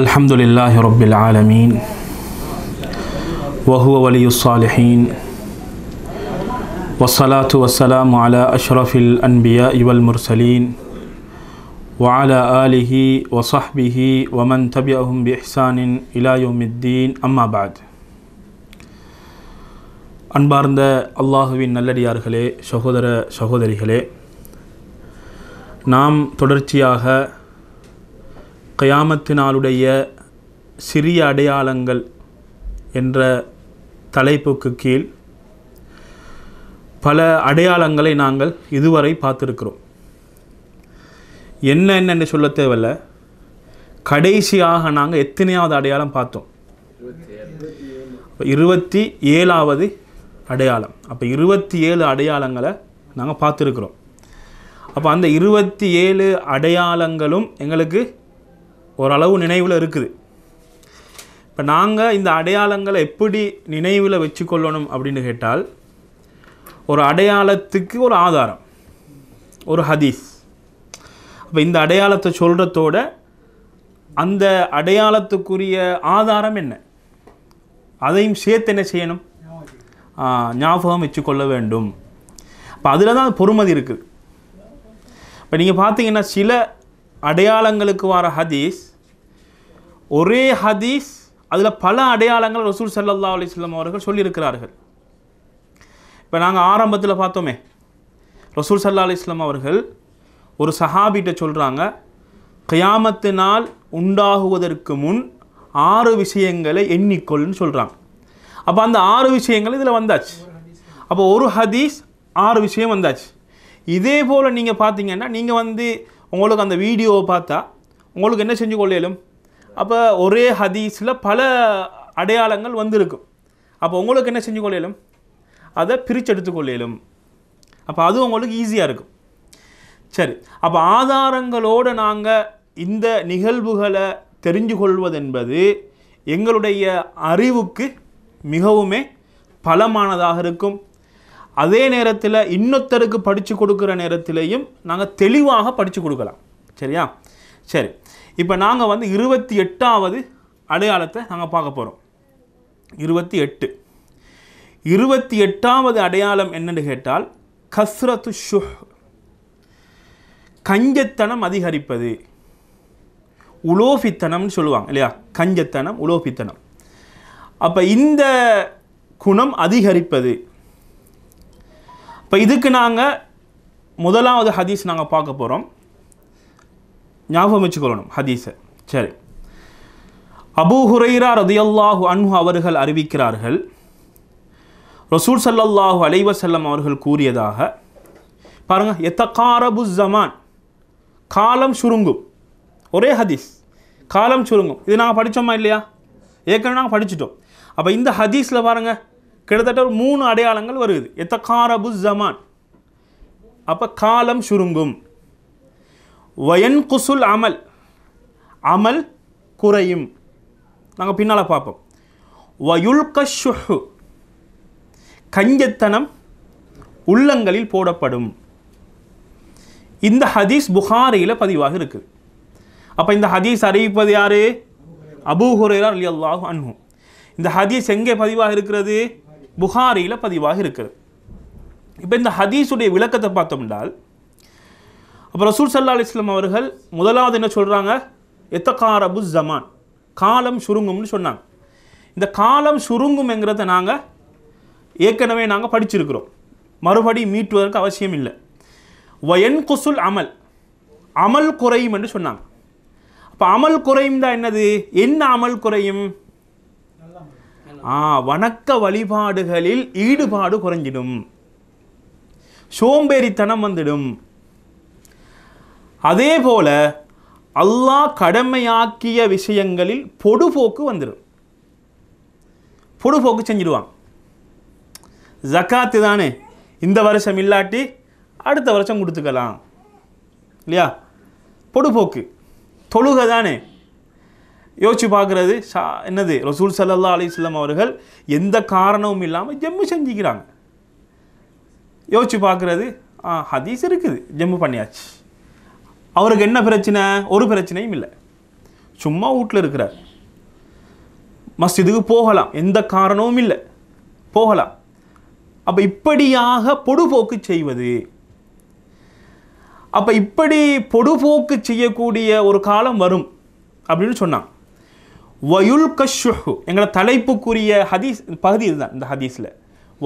الحمد لله رب العالمين وهو ولي الصالحين والصلاة والسلام على أشرف الأنبياء والمرسلين وعلى آله وصحبه ومن تبعهم بإحسان إلى يوم الدين أما بعد أنبارند الله அன்பார்ந்த அல்லாஹுவின் நல்லடியார்களே சகோதர சகோதரிகளே நாம் தொடர்ச்சியாக கயாமத்தினாலுடைய சிறிய அடையாளங்கள் என்ற தலைப்புக்கு கீழ் பல அடையாளங்களை நாங்கள் இதுவரை பார்த்துருக்கிறோம் என்ன என்னென்னு சொல்ல தேவையில்ல கடைசியாக நாங்கள் எத்தனையாவது அடையாளம் பார்த்தோம் இருபத்தி ஏழாவது அடையாளம் அப்போ இருபத்தி ஏழு அடையாளங்களை நாங்கள் பார்த்துருக்குறோம் அப்போ அந்த இருபத்தி ஏழு அடையாளங்களும் எங்களுக்கு ஓரளவு நினைவில் இருக்குது இப்போ நாங்கள் இந்த அடையாளங்களை எப்படி நினைவில் வச்சுக்கொள்ளணும் அப்படின்னு கேட்டால் ஒரு அடையாளத்துக்கு ஒரு ஆதாரம் ஒரு ஹதீஸ் அப்போ இந்த அடையாளத்தை சொல்கிறதோட அந்த அடையாளத்துக்குரிய ஆதாரம் என்ன அதையும் சேர்த்து என்ன செய்யணும் ஞாபகம் வச்சுக்கொள்ள வேண்டும் இப்போ அதில் தான் பொறுமதி இருக்குது இப்போ நீங்கள் பார்த்தீங்கன்னா சில அடையாளங்களுக்கு வர ஹதீஸ் ஒரே ஹதீஸ் அதில் பல அடையாளங்கள் ரசூல் சல்லா அலிஸ்லாம் அவர்கள் சொல்லியிருக்கிறார்கள் இப்போ நாங்கள் ஆரம்பத்தில் பார்த்தோமே ரசூல் சல்லா அலிஸ்லாம் அவர்கள் ஒரு சஹாபிகிட்ட சொல்கிறாங்க கயாமத்து நாள் உண்டாகுவதற்கு முன் ஆறு விஷயங்களை எண்ணிக்கொள்னு சொல்கிறாங்க அப்போ அந்த ஆறு விஷயங்கள் இதில் வந்தாச்சு அப்போ ஒரு ஹதீஸ் ஆறு விஷயம் வந்தாச்சு இதே போல் நீங்கள் பார்த்தீங்கன்னா நீங்கள் வந்து உங்களுக்கு அந்த வீடியோவை பார்த்தா உங்களுக்கு என்ன செஞ்சு கொள்ளையிலும் அப்போ ஒரே ஹதீஸில் பல அடையாளங்கள் வந்திருக்கும் அப்போ உங்களுக்கு என்ன செஞ்சு கொள்ளையிலும் அதை பிரித்து கொள்ளையிலும் அப்போ அதுவும் உங்களுக்கு ஈஸியாக இருக்கும் சரி அப்போ ஆதாரங்களோடு நாங்கள் இந்த நிகழ்வுகளை தெரிஞ்சு கொள்வதென்பது எங்களுடைய அறிவுக்கு மிகவுமே பலமானதாக இருக்கும் அதே நேரத்தில் இன்னொருத்தருக்கு படித்து கொடுக்குற நேரத்திலையும் நாங்கள் தெளிவாக படித்து கொடுக்கலாம் சரியா சரி இப்போ நாங்கள் வந்து இருபத்தி எட்டாவது அடையாளத்தை நாங்கள் பார்க்க போகிறோம் இருபத்தி எட்டு இருபத்தி எட்டாவது அடையாளம் என்னென்னு கேட்டால் கஸ்ரத்து ஷுஹ் கஞ்சத்தனம் அதிகரிப்பது உலோபித்தனம்னு சொல்லுவாங்க இல்லையா கஞ்சத்தனம் உலோபித்தனம் அப்போ இந்த குணம் அதிகரிப்பது இப்போ இதுக்கு நாங்கள் முதலாவது ஹதீஸ் நாங்கள் பார்க்க போகிறோம் ஞாபகம் வச்சுக்கொள்ளணும் ஹதீஸை சரி அபூ ஹுரைரா ரதியல்லாஹு அன்ஹு அவர்கள் அறிவிக்கிறார்கள் ரசூல் சல்லல்லாஹு அலைவசல்லம் அவர்கள் கூறியதாக பாருங்கள் எத்தகாரபு ஜமான் காலம் சுருங்கும் ஒரே ஹதீஸ் காலம் சுருங்கும் இது நாங்கள் படித்தோமா இல்லையா ஏற்கனவே நாங்கள் படிச்சுட்டோம் அப்போ இந்த ஹதீஸில் பாருங்கள் கிட்டத்தட்ட ஒரு மூணு அடையாளங்கள் வருது எத்தகாரபு ஜமான் அப்போ காலம் சுருங்கும் வயன் குசுல் அமல் அமல் குறையும் நாங்கள் பின்னால் பார்ப்போம் கஷு கஞ்சத்தனம் உள்ளங்களில் போடப்படும் இந்த ஹதீஸ் புகாரியில் பதிவாக இருக்குது அப்போ இந்த ஹதீஸ் அறிவிப்பது யார் அபூ அலி அல்லாஹ் அன்ஹும் இந்த ஹதீஸ் எங்கே பதிவாக இருக்கிறது புகாரியில் பதிவாக இருக்கிறது இப்போ இந்த ஹதீஸுடைய விளக்கத்தை பார்த்தோம்னால் அப்போ ரசூல் சல்லா அலிஸ்லாம் அவர்கள் முதலாவது என்ன சொல்கிறாங்க எத்தகாரபு ஜமான் காலம் சுருங்கும்னு சொன்னாங்க இந்த காலம் என்கிறத நாங்கள் ஏற்கனவே நாங்கள் படிச்சிருக்கிறோம் மறுபடி மீட்டுவதற்கு அவசியம் இல்லை வயன் குசுல் அமல் அமல் குறையும் என்று சொன்னாங்க அப்போ அமல் குறையும் தான் என்னது என்ன அமல் குறையும் ஆ வணக்க வழிபாடுகளில் ஈடுபாடு குறைஞ்சிடும் சோம்பேறித்தனம் வந்துடும் அதே போல் அல்லாஹ் கடமையாக்கிய விஷயங்களில் பொடுபோக்கு வந்துடும் பொடுபோக்கு செஞ்சிடுவான் ஜக்காத்து தானே இந்த வருஷம் இல்லாட்டி அடுத்த வருஷம் கொடுத்துக்கலாம் இல்லையா பொடுபோக்கு தொழுகை தானே யோசிச்சு பார்க்குறது சா என்னது ரசூல் சல்லா அலிஸ்லாம் அவர்கள் எந்த காரணமும் இல்லாமல் ஜம்மு செஞ்சுக்கிறாங்க யோசிச்சு பார்க்குறது ஹதீஸ் இருக்குது ஜம்மு பண்ணியாச்சு அவருக்கு என்ன பிரச்சனை ஒரு பிரச்சனையும் இல்லை சும்மா வீட்டில் இருக்கிறார் மஸ்ஜிதுக்கு போகலாம் எந்த காரணமும் இல்லை போகலாம் அப்போ இப்படியாக பொடுபோக்கு செய்வது அப்போ இப்படி பொடுபோக்கு செய்யக்கூடிய ஒரு காலம் வரும் அப்படின்னு சொன்னான் வயுல் கஷுஹு எங்களோட தலைப்புக்குரிய ஹதீஸ் பகுதி இதுதான் இந்த ஹதீஸில்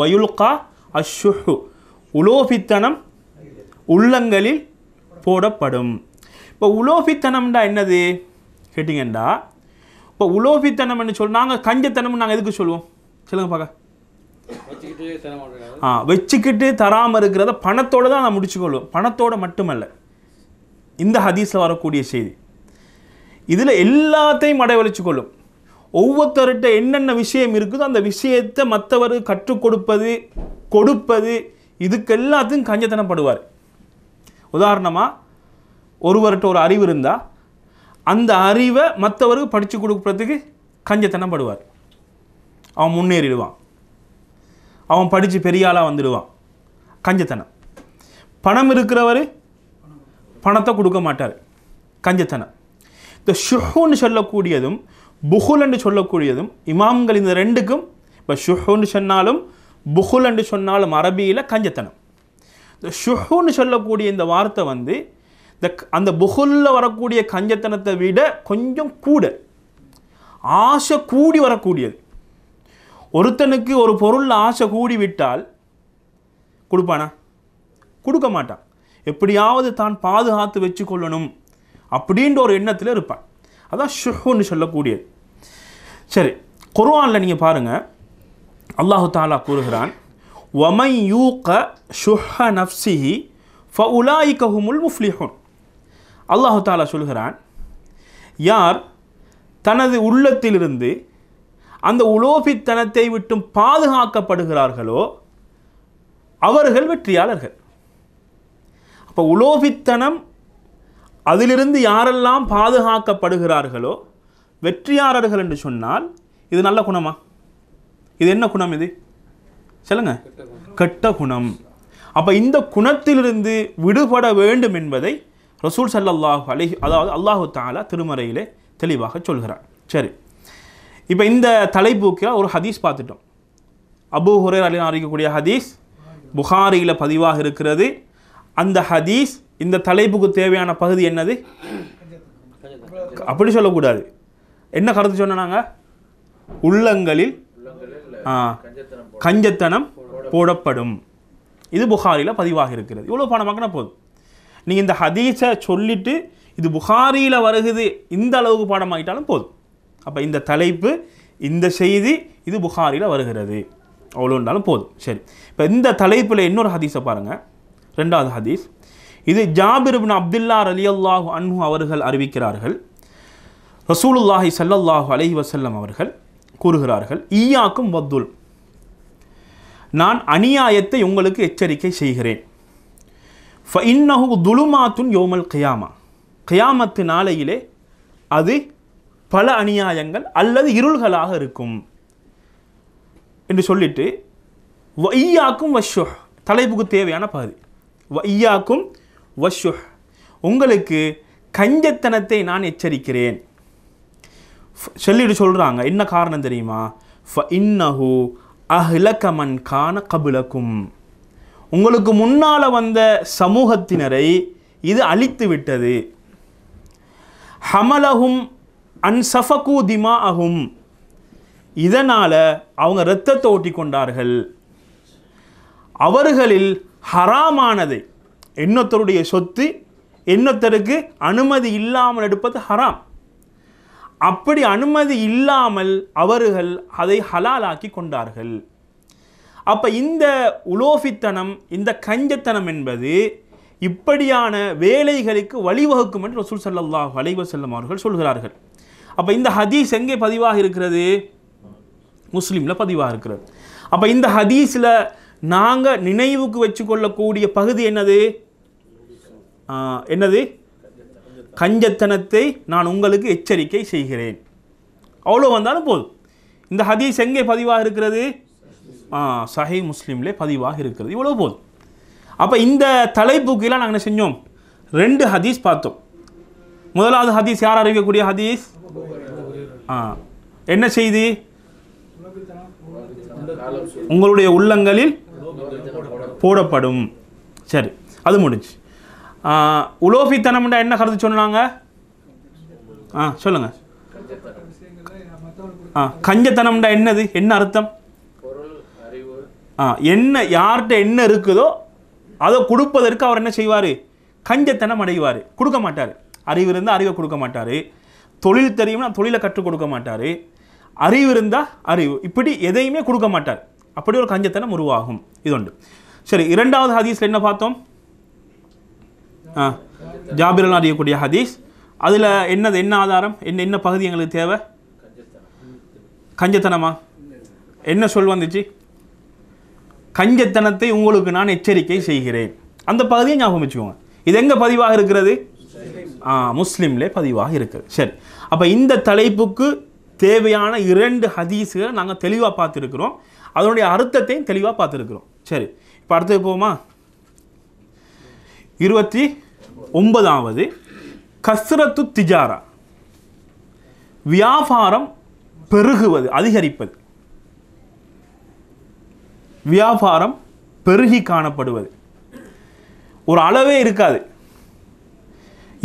வயுல்கா அஷுஹு உலோபித்தனம் உள்ளங்களில் போடப்படும் இப்போ உலோபித்தனம்டா என்னது கேட்டிங்கண்டா இப்போ உலோபித்தனம்னு சொல் நாங்கள் கஞ்சத்தனம்னு நாங்கள் எதுக்கு சொல்லுவோம் சொல்லுங்க பார்க்க ஆ வச்சுக்கிட்டு தராமல் இருக்கிறத பணத்தோடு தான் நான் முடிச்சுக்கொள்வோம் பணத்தோடு மட்டுமல்ல இந்த ஹதீஸில் வரக்கூடிய செய்தி இதில் எல்லாத்தையும் அடைவழிச்சு கொள்ளும் ஒவ்வொருத்தர்கிட்ட என்னென்ன விஷயம் இருக்குதோ அந்த விஷயத்தை மற்றவர் கற்றுக் கொடுப்பது கொடுப்பது இதுக்கு எல்லாத்தையும் கஞ்சத்தனப்படுவார் உதாரணமாக ஒருவர்கிட்ட ஒரு அறிவு இருந்தால் அந்த அறிவை மற்றவருக்கு படித்து கொடுக்குறதுக்கு கஞ்சத்தனம் படுவார் அவன் முன்னேறிடுவான் அவன் படித்து பெரிய ஆளாக வந்துடுவான் கஞ்சத்தனம் பணம் இருக்கிறவர் பணத்தை கொடுக்க மாட்டார் கஞ்சத்தனம் இந்த ஷுஹுன்னு சொல்லக்கூடியதும் புகுல் என்று சொல்லக்கூடியதும் இமாம்கள் இந்த ரெண்டுக்கும் இப்போ ஷுஹுன்னு சொன்னாலும் புகுல் என்று சொன்னாலும் அரபியில் கஞ்சத்தனம் இந்த ஷுஹுன்னு சொல்லக்கூடிய இந்த வார்த்தை வந்து இந்த அந்த புகுல்ல வரக்கூடிய கஞ்சத்தனத்தை விட கொஞ்சம் கூட ஆசை கூடி வரக்கூடியது ஒருத்தனுக்கு ஒரு பொருளில் ஆசை கூடி விட்டால் கொடுப்பானா கொடுக்க மாட்டான் எப்படியாவது தான் பாதுகாத்து வச்சுக்கொள்ளணும் அப்படின்ற ஒரு எண்ணத்தில் இருப்பான் அதான் ஷுஹுன்னு சொல்லக்கூடியது சரி குர்வானில் நீங்கள் பாருங்கள் அல்லாஹு தாலா கூறுகிறான் ஒமை யூக ஷுஹ நஃப்சிஹி ஃப உலாய்கஹுமுல் முஃப்லிஹுன் அல்லாஹு தாலா சொல்கிறான் யார் தனது உள்ளத்திலிருந்து அந்த உலோபித்தனத்தை விட்டும் பாதுகாக்கப்படுகிறார்களோ அவர்கள் வெற்றியாளர்கள் அப்போ உலோபித்தனம் அதிலிருந்து யாரெல்லாம் பாதுகாக்கப்படுகிறார்களோ வெற்றியாளர்கள் என்று சொன்னால் இது நல்ல குணமா இது என்ன குணம் இது சொல்லுங்க கெட்ட குணம் அப்போ இந்த குணத்திலிருந்து விடுபட வேண்டும் என்பதை ரசூல் சல்லாஹ் அலி அதாவது அல்லாஹு தாலா திருமறையிலே தெளிவாக சொல்கிறார் சரி இப்போ இந்த தலைப்புக்கு ஒரு ஹதீஸ் பார்த்துட்டோம் அபு ஹுரேர் அலி அறிவிக்கக்கூடிய ஹதீஸ் புகாரியில் பதிவாக இருக்கிறது அந்த ஹதீஸ் இந்த தலைப்புக்கு தேவையான பகுதி என்னது அப்படி சொல்லக்கூடாது என்ன கருத்து சொன்னாங்க உள்ளங்களில் கஞ்சத்தனம் போடப்படும் இது புகாரியில் பதிவாக இருக்கிறது இவ்வளோ பணம் வாங்கினா போதும் நீங்கள் இந்த ஹதீஸை சொல்லிவிட்டு இது புகாரியில் வருகுது இந்த அளவுக்கு பாடம் ஆகிட்டாலும் போதும் அப்போ இந்த தலைப்பு இந்த செய்தி இது புகாரியில் வருகிறது அவ்வளோ இருந்தாலும் போதும் சரி இப்போ இந்த தலைப்பில் இன்னொரு ஹதீஸை பாருங்கள் ரெண்டாவது ஹதீஸ் இது ஜாபிர்பின் அப்துல்லா அலி அல்லாஹு அன்பு அவர்கள் அறிவிக்கிறார்கள் ரசூலுல்லாஹி சல்லாஹூ அலஹி வசல்லம் அவர்கள் கூறுகிறார்கள் ஈயாக்கும் வத்துல் நான் அநியாயத்தை உங்களுக்கு எச்சரிக்கை செய்கிறேன் இன்னஹு துலுமாத்துன் யோமல் கயாமா கயாமத்து நாளையிலே அது பல அநியாயங்கள் அல்லது இருள்களாக இருக்கும் என்று சொல்லிட்டு வையாக்கும் வஷ்ஷுஹ் தலைப்புக்கு தேவையான பகுதி வையாக்கும் வஷ்ஷுஹ் உங்களுக்கு கஞ்சத்தனத்தை நான் எச்சரிக்கிறேன் சொல்லிட்டு சொல்கிறாங்க என்ன காரணம் தெரியுமா ஃப இன்னஹூ அஹ்லகமன் கான கபுலக்கும் உங்களுக்கு முன்னால் வந்த சமூகத்தினரை இது அழித்து விட்டது ஹமலகும் அன்சஃபகூ திமா அகும் இதனால் அவங்க இரத்தத்தை ஓட்டி கொண்டார்கள் அவர்களில் ஹராமானதை இன்னொருத்தருடைய சொத்து இன்னொருத்தருக்கு அனுமதி இல்லாமல் எடுப்பது ஹராம் அப்படி அனுமதி இல்லாமல் அவர்கள் அதை ஹலாலாக்கி கொண்டார்கள் அப்போ இந்த உலோஃபித்தனம் இந்த கஞ்சத்தனம் என்பது இப்படியான வேலைகளுக்கு வழிவகுக்கும் என்று ரசூல் சல்லாஹ் அலைவசல்லம் அவர்கள் சொல்கிறார்கள் அப்போ இந்த ஹதீஸ் எங்கே பதிவாக இருக்கிறது முஸ்லீமில் பதிவாக இருக்கிறது அப்போ இந்த ஹதீஸில் நாங்கள் நினைவுக்கு வச்சுக்கொள்ளக்கூடிய பகுதி என்னது என்னது கஞ்சத்தனத்தை நான் உங்களுக்கு எச்சரிக்கை செய்கிறேன் அவ்வளோ வந்தாலும் போதும் இந்த ஹதீஸ் எங்கே பதிவாக இருக்கிறது சஹை முஸ்லீம்லே பதிவாக இருக்கிறது இவ்வளோ போதும் அப்போ இந்த தலைப்புக்கெல்லாம் நாங்கள் என்ன செஞ்சோம் ரெண்டு ஹதீஸ் பார்த்தோம் முதலாவது ஹதீஸ் யார் அறிவிக்கக்கூடிய ஹதீஸ் ஆ என்ன செய்தி உங்களுடைய உள்ளங்களில் போடப்படும் சரி அது முடிஞ்சு உலோபித்தனம்டா என்ன கருத்து சொன்னாங்க ஆ சொல்லுங்கள் ஆ கஞ்சத்தனம்டா என்னது என்ன அர்த்தம் ஆ என்ன யார்கிட்ட என்ன இருக்குதோ அதை கொடுப்பதற்கு அவர் என்ன செய்வார் கஞ்சத்தனம் அடைவார் கொடுக்க மாட்டார் அறிவு இருந்தால் அறிவை கொடுக்க மாட்டார் தொழில் தெரியும்னா தொழிலை கற்றுக் கொடுக்க மாட்டார் அறிவு இருந்தால் அறிவு இப்படி எதையுமே கொடுக்க மாட்டார் அப்படி ஒரு கஞ்சத்தனம் உருவாகும் இது உண்டு சரி இரண்டாவது ஹதீஸில் என்ன பார்த்தோம் ஜாபிரல் அறியக்கூடிய ஹதீஸ் அதில் என்னது என்ன ஆதாரம் என்ன என்ன பகுதி எங்களுக்கு தேவை கஞ்சத்தனமா என்ன சொல் வந்துச்சு கஞ்சத்தனத்தை உங்களுக்கு நான் எச்சரிக்கை செய்கிறேன் அந்த பகுதியை ஞாபகம் வச்சுக்கோங்க இது எங்கே பதிவாக இருக்கிறது முஸ்லீம்லே பதிவாக இருக்குது சரி அப்போ இந்த தலைப்புக்கு தேவையான இரண்டு ஹதீஸுகளை நாங்கள் தெளிவாக பார்த்துருக்குறோம் அதனுடைய அர்த்தத்தையும் தெளிவாக பார்த்துருக்குறோம் சரி இப்போ அடுத்தது போவோமா இருபத்தி ஒன்பதாவது கசரத்து திஜாரா வியாபாரம் பெருகுவது அதிகரிப்பது வியாபாரம் பெருகி காணப்படுவது ஒரு அளவே இருக்காது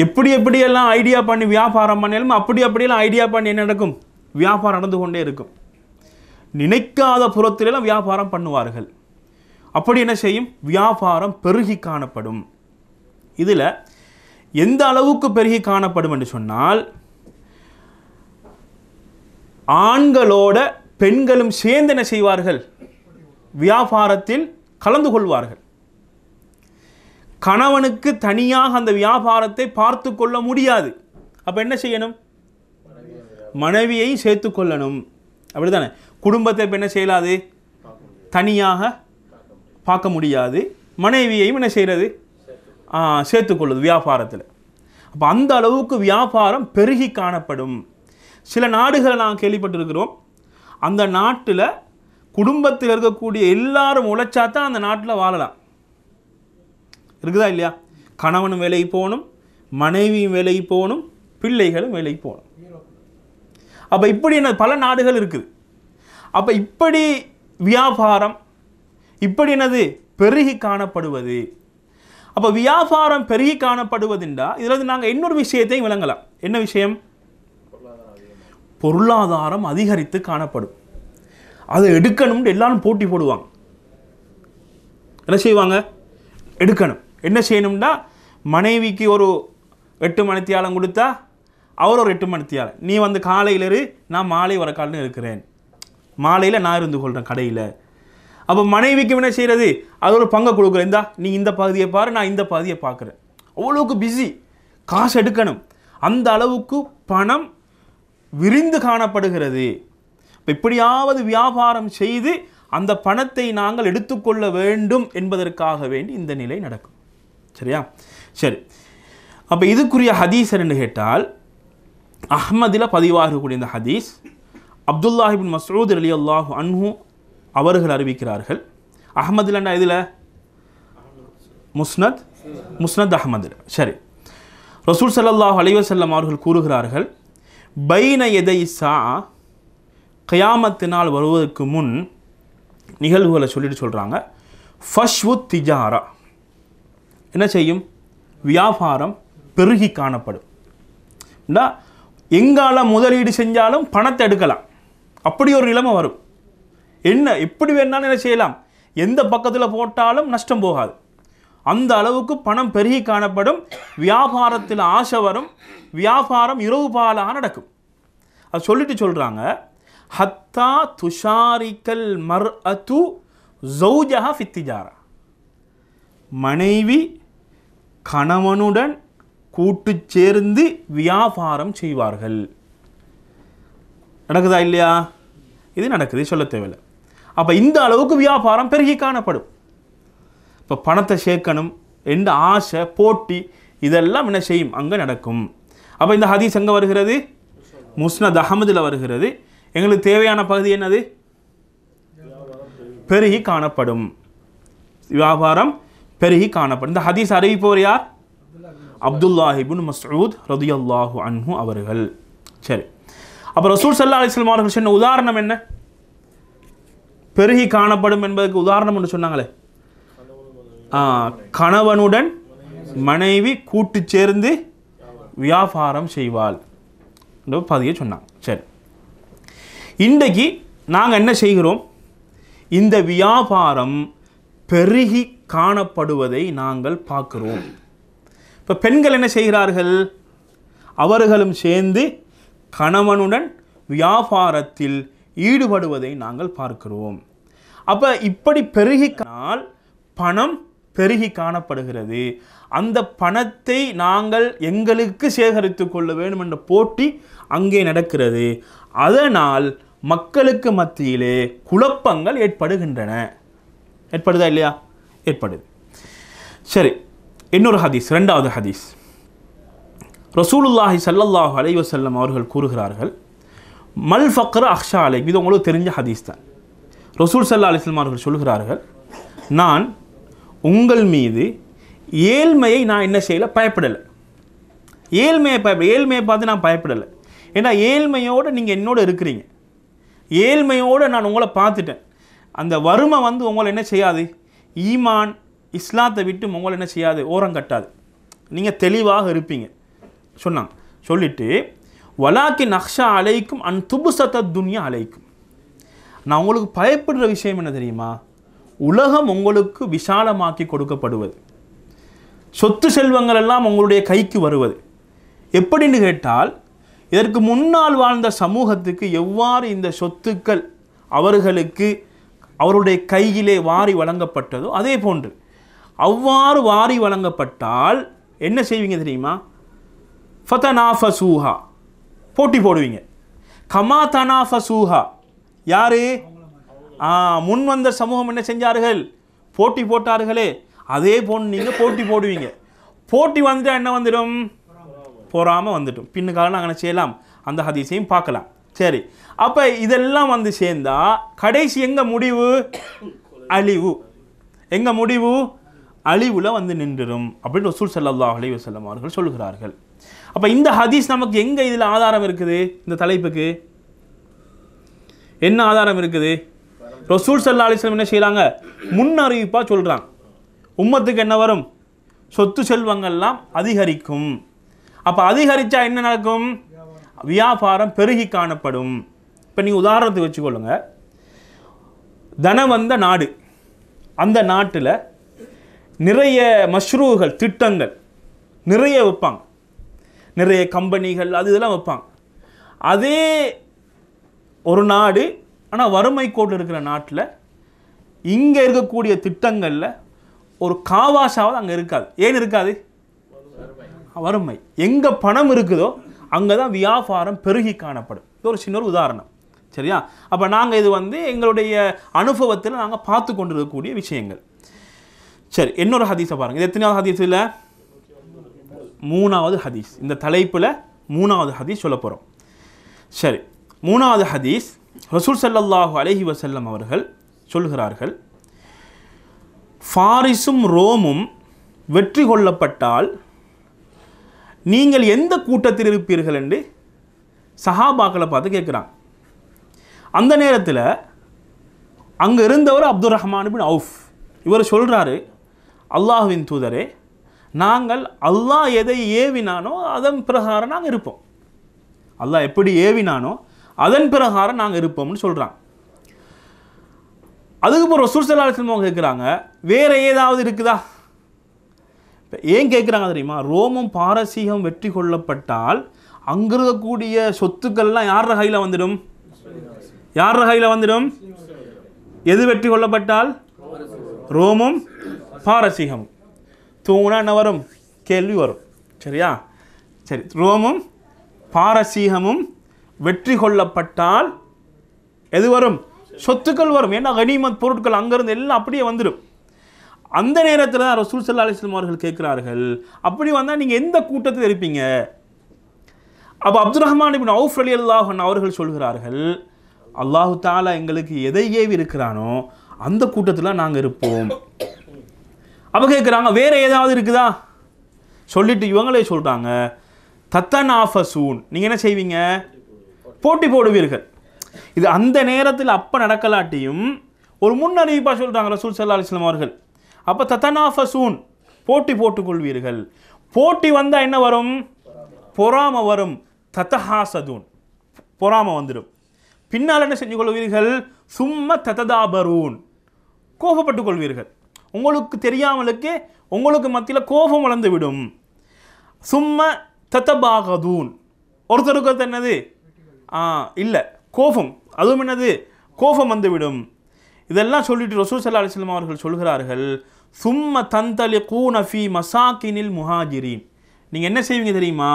எப்படி எப்படியெல்லாம் ஐடியா பண்ணி வியாபாரம் பண்ணாலும் அப்படி அப்படியெல்லாம் ஐடியா பண்ணி என்ன நடக்கும் வியாபாரம் நடந்து கொண்டே இருக்கும் நினைக்காத புறத்திலெல்லாம் வியாபாரம் பண்ணுவார்கள் அப்படி என்ன செய்யும் வியாபாரம் பெருகி காணப்படும் இதில் எந்த அளவுக்கு பெருகி காணப்படும் என்று சொன்னால் ஆண்களோட பெண்களும் சேர்ந்து என்ன செய்வார்கள் வியாபாரத்தில் கலந்து கொள்வார்கள் கணவனுக்கு தனியாக அந்த வியாபாரத்தை பார்த்து கொள்ள முடியாது அப்போ என்ன செய்யணும் மனைவியை சேர்த்து கொள்ளணும் அப்படி தானே குடும்பத்தை இப்போ என்ன செய்யலாது தனியாக பார்க்க முடியாது மனைவியையும் என்ன செய்கிறது சேர்த்துக்கொள்ளுது வியாபாரத்தில் அப்போ அந்த அளவுக்கு வியாபாரம் பெருகி காணப்படும் சில நாடுகளை நாங்கள் கேள்விப்பட்டிருக்கிறோம் அந்த நாட்டில் குடும்பத்தில் இருக்கக்கூடிய எல்லாரும் உழைச்சா தான் அந்த நாட்டில் வாழலாம் இருக்குதா இல்லையா கணவனும் வேலைக்கு போகணும் மனைவியும் வேலைக்கு போகணும் பிள்ளைகளும் வேலைக்கு போகணும் அப்போ இப்படி என்ன பல நாடுகள் இருக்குது அப்போ இப்படி வியாபாரம் இப்படி என்னது பெருகி காணப்படுவது அப்போ வியாபாரம் பெருகி காணப்படுவதுண்டா இதில் வந்து நாங்கள் இன்னொரு விஷயத்தையும் விளங்கலாம் என்ன விஷயம் பொருளாதாரம் அதிகரித்து காணப்படும் அதை எடுக்கணும்னு எல்லாரும் போட்டி போடுவாங்க என்ன செய்வாங்க எடுக்கணும் என்ன செய்யணும்னா மனைவிக்கு ஒரு எட்டு மணித்தியாலம் கொடுத்தா அவர் ஒரு எட்டு மணித்தியாலம் நீ வந்து காலையில் இரு நான் மாலை வர காலன்னு இருக்கிறேன் மாலையில் நான் இருந்து கொள்கிறேன் கடையில் அப்போ மனைவிக்கு என்ன செய்கிறது ஒரு பங்கை கொடுக்குறேன் இந்தா நீ இந்த பகுதியை பாரு நான் இந்த பகுதியை பார்க்குறேன் அவ்வளோவுக்கு பிஸி காசு எடுக்கணும் அந்த அளவுக்கு பணம் விரிந்து காணப்படுகிறது இப்போ இப்படியாவது வியாபாரம் செய்து அந்த பணத்தை நாங்கள் எடுத்துக்கொள்ள வேண்டும் என்பதற்காக வேண்டி இந்த நிலை நடக்கும் சரியா சரி அப்போ இதுக்குரிய ஹதீஸ் என்று கேட்டால் அஹமதில் பதிவாகக்கூடிய இந்த ஹதீஸ் அப்துல்லாஹிபின் மசூத் அலி அல்லாஹு அன்ஹூ அவர்கள் அறிவிக்கிறார்கள் அஹமதுலண்டா இதில் முஸ்னத் முஸ்னத் அஹமது சரி ரசூல் சல்லாஹ் அலிவசல்லம் அவர்கள் கூறுகிறார்கள் பைன எதை சா கயாமத்தினால் வருவதற்கு முன் நிகழ்வுகளை சொல்லிட்டு சொல்கிறாங்க ஃபஷ்வு திஜாரா என்ன செய்யும் வியாபாரம் பெருகி காணப்படும் எங்கால முதலீடு செஞ்சாலும் பணத்தை எடுக்கலாம் அப்படி ஒரு நிலைமை வரும் என்ன எப்படி வேணாலும் என்ன செய்யலாம் எந்த பக்கத்தில் போட்டாலும் நஷ்டம் போகாது அந்த அளவுக்கு பணம் பெருகி காணப்படும் வியாபாரத்தில் ஆசை வரும் வியாபாரம் இரவு பாலாக நடக்கும் அது சொல்லிட்டு சொல்கிறாங்க ஹத்தா துஷாரிக்கல் மர் அது ஜௌஜா ஃபித்திஜாரா மனைவி கணவனுடன் கூட்டு சேர்ந்து வியாபாரம் செய்வார்கள் நடக்குதா இல்லையா இது நடக்குது சொல்ல தேவையில்லை அப்போ இந்த அளவுக்கு வியாபாரம் பெருகி காணப்படும் இப்போ பணத்தை சேர்க்கணும் எந்த ஆசை போட்டி இதெல்லாம் என்ன செய்யும் அங்கே நடக்கும் அப்போ இந்த ஹதீஸ் எங்கே வருகிறது முஸ்னத் அகமதில் வருகிறது எங்களுக்கு தேவையான பகுதி என்னது பெருகி காணப்படும் வியாபாரம் பெருகி காணப்படும் இந்த ஹதீஸ் அறிவிப்பவர் யார் அப்துல்லாஹிபுன் மசூத் ரதியல்லாஹு அன்ஹு அவர்கள் சரி அப்போ ரசூல் சல்லா அலிஸ்லாம் அவர்கள் சொன்ன உதாரணம் என்ன பெருகி காணப்படும் என்பதற்கு உதாரணம் ஒன்று சொன்னாங்களே கணவனுடன் மனைவி கூட்டு சேர்ந்து வியாபாரம் செய்வாள் என்ற பதவியை சொன்னாங்க சரி இன்றைக்கு நாங்கள் என்ன செய்கிறோம் இந்த வியாபாரம் பெருகி காணப்படுவதை நாங்கள் பார்க்கிறோம் இப்போ பெண்கள் என்ன செய்கிறார்கள் அவர்களும் சேர்ந்து கணவனுடன் வியாபாரத்தில் ஈடுபடுவதை நாங்கள் பார்க்கிறோம் அப்போ இப்படி பெருகிக்கால் பணம் பெருகி காணப்படுகிறது அந்த பணத்தை நாங்கள் எங்களுக்கு சேகரித்து கொள்ள வேண்டும் என்ற போட்டி அங்கே நடக்கிறது அதனால் மக்களுக்கு மத்தியிலே குழப்பங்கள் ஏற்படுகின்றன ஏற்படுதா இல்லையா ஏற்படுது சரி இன்னொரு ஹதீஸ் ரெண்டாவது ஹதீஸ் ரசூலுல்லாஹி சல்லல்லாஹு அலைவசல்லம் அவர்கள் கூறுகிறார்கள் மல் ஃபக்ர அஹ்ஷா அலை இது உங்களுக்கு தெரிஞ்ச ஹதீஸ் தான் ரசூல் சல்லா அலிஸ்லாம் அவர்கள் சொல்கிறார்கள் நான் உங்கள் மீது ஏழ்மையை நான் என்ன செய்யலை பயப்படலை ஏழ்மையை பயப்பட ஏழ்மையை பார்த்து நான் பயப்படலை ஏன்னா ஏழ்மையோடு நீங்கள் என்னோட இருக்கிறீங்க ஏழ்மையோடு நான் உங்களை பார்த்துட்டேன் அந்த வறுமை வந்து உங்களை என்ன செய்யாது ஈமான் இஸ்லாத்தை விட்டு உங்களை என்ன செய்யாது ஓரம் கட்டாது நீங்கள் தெளிவாக இருப்பீங்க சொன்னாங்க சொல்லிவிட்டு வலாக்கி நக்ஷா அழைக்கும் அன் துபுசத்த துன்யா அழைக்கும் நான் உங்களுக்கு பயப்படுற விஷயம் என்ன தெரியுமா உலகம் உங்களுக்கு விஷாலமாக்கி கொடுக்கப்படுவது சொத்து செல்வங்கள் எல்லாம் உங்களுடைய கைக்கு வருவது எப்படின்னு கேட்டால் இதற்கு முன்னால் வாழ்ந்த சமூகத்துக்கு எவ்வாறு இந்த சொத்துக்கள் அவர்களுக்கு அவருடைய கையிலே வாரி வழங்கப்பட்டதோ அதே போன்று அவ்வாறு வாரி வழங்கப்பட்டால் என்ன செய்வீங்க தெரியுமா ஃபதனாஃபசூஹா போட்டி போடுவீங்க கமா யார் முன் வந்த சமூகம் என்ன செஞ்சார்கள் போட்டி போட்டார்களே அதே போன்று நீங்கள் போட்டி போடுவீங்க போட்டி வந்துட்டால் என்ன வந்துடும் வந்துட்டும் பின்ன காலம் நாங்கள் செய்யலாம் அந்த ஹதீஸையும் பார்க்கலாம் சரி அப்போ இதெல்லாம் வந்து சேர்ந்தா கடைசி எங்கள் முடிவு அழிவு எங்கள் முடிவு அழிவில் வந்து நின்றுடும் அப்படின்னு ரசூல் சல்லாஹ் அலி வசல்லம் அவர்கள் சொல்கிறார்கள் அப்போ இந்த ஹதீஸ் நமக்கு எங்கே இதில் ஆதாரம் இருக்குது இந்த தலைப்புக்கு என்ன ஆதாரம் இருக்குது ரசூல் சல்லா அலிஸ்லம் என்ன செய்கிறாங்க முன் அறிவிப்பாக சொல்கிறான் உம்மத்துக்கு என்ன வரும் சொத்து செல்வங்கள்லாம் அதிகரிக்கும் அப்போ அதிகரித்தா என்ன நடக்கும் வியாபாரம் பெருகி காணப்படும் இப்போ நீங்கள் உதாரணத்துக்கு வச்சுக்கொள்ளுங்க தனம் வந்த நாடு அந்த நாட்டில் நிறைய மஷ்ரூகள் திட்டங்கள் நிறைய வைப்பாங்க நிறைய கம்பெனிகள் அது இதெல்லாம் வைப்பாங்க அதே ஒரு நாடு ஆனால் வறுமை கோடு இருக்கிற நாட்டில் இங்கே இருக்கக்கூடிய திட்டங்களில் ஒரு காவாசாவது அங்கே இருக்காது ஏன் இருக்காது வறுமை எங்கே பணம் இருக்குதோ அங்கே தான் வியாபாரம் பெருகி காணப்படும் இது ஒரு சின்ன ஒரு உதாரணம் சரியா அப்போ நாங்கள் இது வந்து எங்களுடைய அனுபவத்தில் நாங்கள் பார்த்து கொண்டிருக்கக்கூடிய விஷயங்கள் சரி இன்னொரு ஹதீஸை பாருங்கள் இது எத்தனையாவது ஹதீஸில் மூணாவது ஹதீஸ் இந்த தலைப்பில் மூணாவது ஹதீஸ் சொல்ல போகிறோம் சரி மூணாவது ஹதீஸ் ரசூல் சல்லாஹு அலஹி வசல்லம் அவர்கள் சொல்கிறார்கள் ஃபாரிஸும் ரோமும் வெற்றி கொள்ளப்பட்டால் நீங்கள் எந்த கூட்டத்தில் இருப்பீர்கள் என்று சஹாபாக்களை பார்த்து கேட்குறாங்க அந்த நேரத்தில் அங்கே இருந்தவர் அப்துல் ரஹ்மான் பின் அவுஃப் இவர் சொல்கிறாரு அல்லாஹுவின் தூதரே நாங்கள் அல்லாஹ் எதை ஏவினானோ அதன் பிரகாரம் நாங்கள் இருப்போம் அல்லாஹ் எப்படி ஏவினானோ அதன் பிரகாரம் நாங்கள் இருப்போம்னு சொல்கிறான் அதுக்கப்புறம் ரசூசலாலும் அவங்க கேட்குறாங்க வேறு ஏதாவது இருக்குதா இப்போ ஏன் கேட்குறாங்க தெரியுமா ரோமம் பாரசீகம் வெற்றி கொள்ளப்பட்டால் அங்கே இருக்கக்கூடிய சொத்துக்கள்லாம் யார் கையில் வந்துடும் யார் கையில் வந்துடும் எது வெற்றி கொள்ளப்பட்டால் ரோமம் பாரசீகம் தூங்கினா என்ன வரும் கேள்வி வரும் சரியா சரி ரோமம் பாரசீகமும் வெற்றி கொள்ளப்பட்டால் எது வரும் சொத்துக்கள் வரும் ஏன்னா கனிமத் பொருட்கள் அங்கேருந்து எல்லாம் அப்படியே வந்துடும் அந்த நேரத்தில் தான் ரசூல் சல்லா அலிஸ்லாம் அவர்கள் கேட்குறார்கள் அப்படி வந்தால் நீங்கள் எந்த கூட்டத்தில் இருப்பீங்க அப்போ அப்துல் ரஹ்மான் அவுஃப் அலி அல்லாஹன் அவர்கள் சொல்கிறார்கள் அல்லாஹு தாலா எங்களுக்கு எதை ஏவி இருக்கிறானோ அந்த கூட்டத்தில் நாங்கள் இருப்போம் அப்போ கேட்குறாங்க வேறு ஏதாவது இருக்குதா சொல்லிட்டு இவங்களே சொல்கிறாங்க தத்தன் ஆஃப் அ சூன் நீங்கள் என்ன செய்வீங்க போட்டி போடுவீர்கள் இது அந்த நேரத்தில் அப்போ நடக்கலாட்டியும் ஒரு முன்னறிவிப்பாக சொல்கிறாங்க ரசூல் சல்லா அலிஸ்லாம் அவர்கள் அப்போ சூன் போட்டி போட்டுக்கொள்வீர்கள் போட்டி வந்தால் என்ன வரும் பொறாம வரும் ததஹாசதூன் பொறாம வந்துடும் பின்னால் என்ன செஞ்சு கொள்வீர்கள் சும்ம தத்ததாபரூன் கோபப்பட்டு கொள்வீர்கள் உங்களுக்கு தெரியாமலுக்கு உங்களுக்கு மத்தியில் கோபம் வளர்ந்து விடும் சும்ம தத்தபாகதூன் ஒருத்தருக்கு என்னது இல்லை கோபம் அதுவும் என்னது கோபம் வந்துவிடும் இதெல்லாம் சொல்லிட்டு ரசூல் சல்லா அலிஸ்லாம் அவர்கள் சொல்கிறார்கள் சும்ம தந்தலி கூனஃபி மசாக்கினில் முஹாஜிரின் நீங்கள் என்ன செய்வீங்க தெரியுமா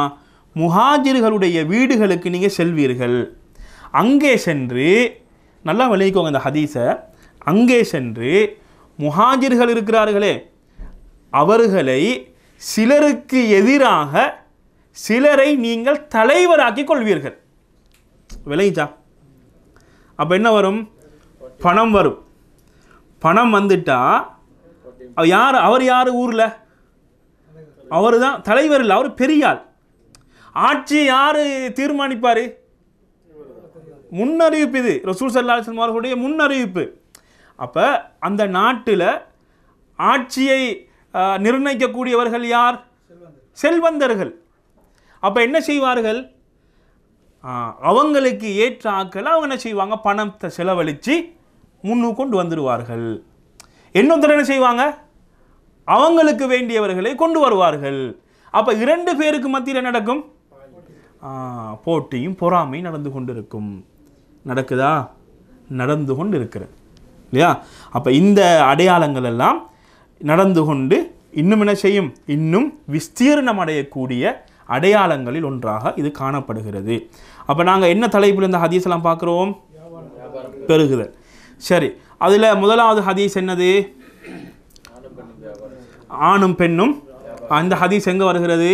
முஹாஜிர்களுடைய வீடுகளுக்கு நீங்கள் செல்வீர்கள் அங்கே சென்று நல்லா விளைவிக்கோங்க இந்த ஹதீஸை அங்கே சென்று முஹாஜிர்கள் இருக்கிறார்களே அவர்களை சிலருக்கு எதிராக சிலரை நீங்கள் தலைவராக்கி கொள்வீர்கள் விளைஞ்சா அப்போ என்ன வரும் பணம் வரும் பணம் வந்துட்டால் யார் அவர் யார் ஊரில் அவர் தான் தலைவர் இல்லை அவர் பெரியாள் ஆட்சி யார் தீர்மானிப்பார் முன்னறிவிப்பு இது ரசூல் சல்லா அவர்களுடைய முன்னறிவிப்பு அப்போ அந்த நாட்டில் ஆட்சியை நிர்ணயிக்கக்கூடியவர்கள் யார் செல்வந்தர்கள் அப்போ என்ன செய்வார்கள் அவங்களுக்கு ஏற்ற ஆக்களை அவங்க என்ன செய்வாங்க பணத்தை செலவழித்து முன்னு கொண்டு வந்துடுவார்கள் இன்னொருத்தர் என்ன செய்வாங்க அவங்களுக்கு வேண்டியவர்களை கொண்டு வருவார்கள் அப்போ இரண்டு பேருக்கு மத்தியில் என்ன நடக்கும் போட்டியும் பொறாமையும் நடந்து கொண்டிருக்கும் நடக்குதா நடந்து கொண்டு இருக்கிறது இல்லையா அப்போ இந்த அடையாளங்கள் எல்லாம் நடந்து கொண்டு இன்னும் என்ன செய்யும் இன்னும் விஸ்தீர்ணம் அடையக்கூடிய அடையாளங்களில் ஒன்றாக இது காணப்படுகிறது அப்போ நாங்கள் என்ன தலைப்பில் இந்த ஹதீஸ் எல்லாம் பார்க்குறோம் பெருகுதல் சரி அதில் முதலாவது ஹதீஸ் என்னது ஆணும் பெண்ணும் அந்த ஹதீஸ் எங்கே வருகிறது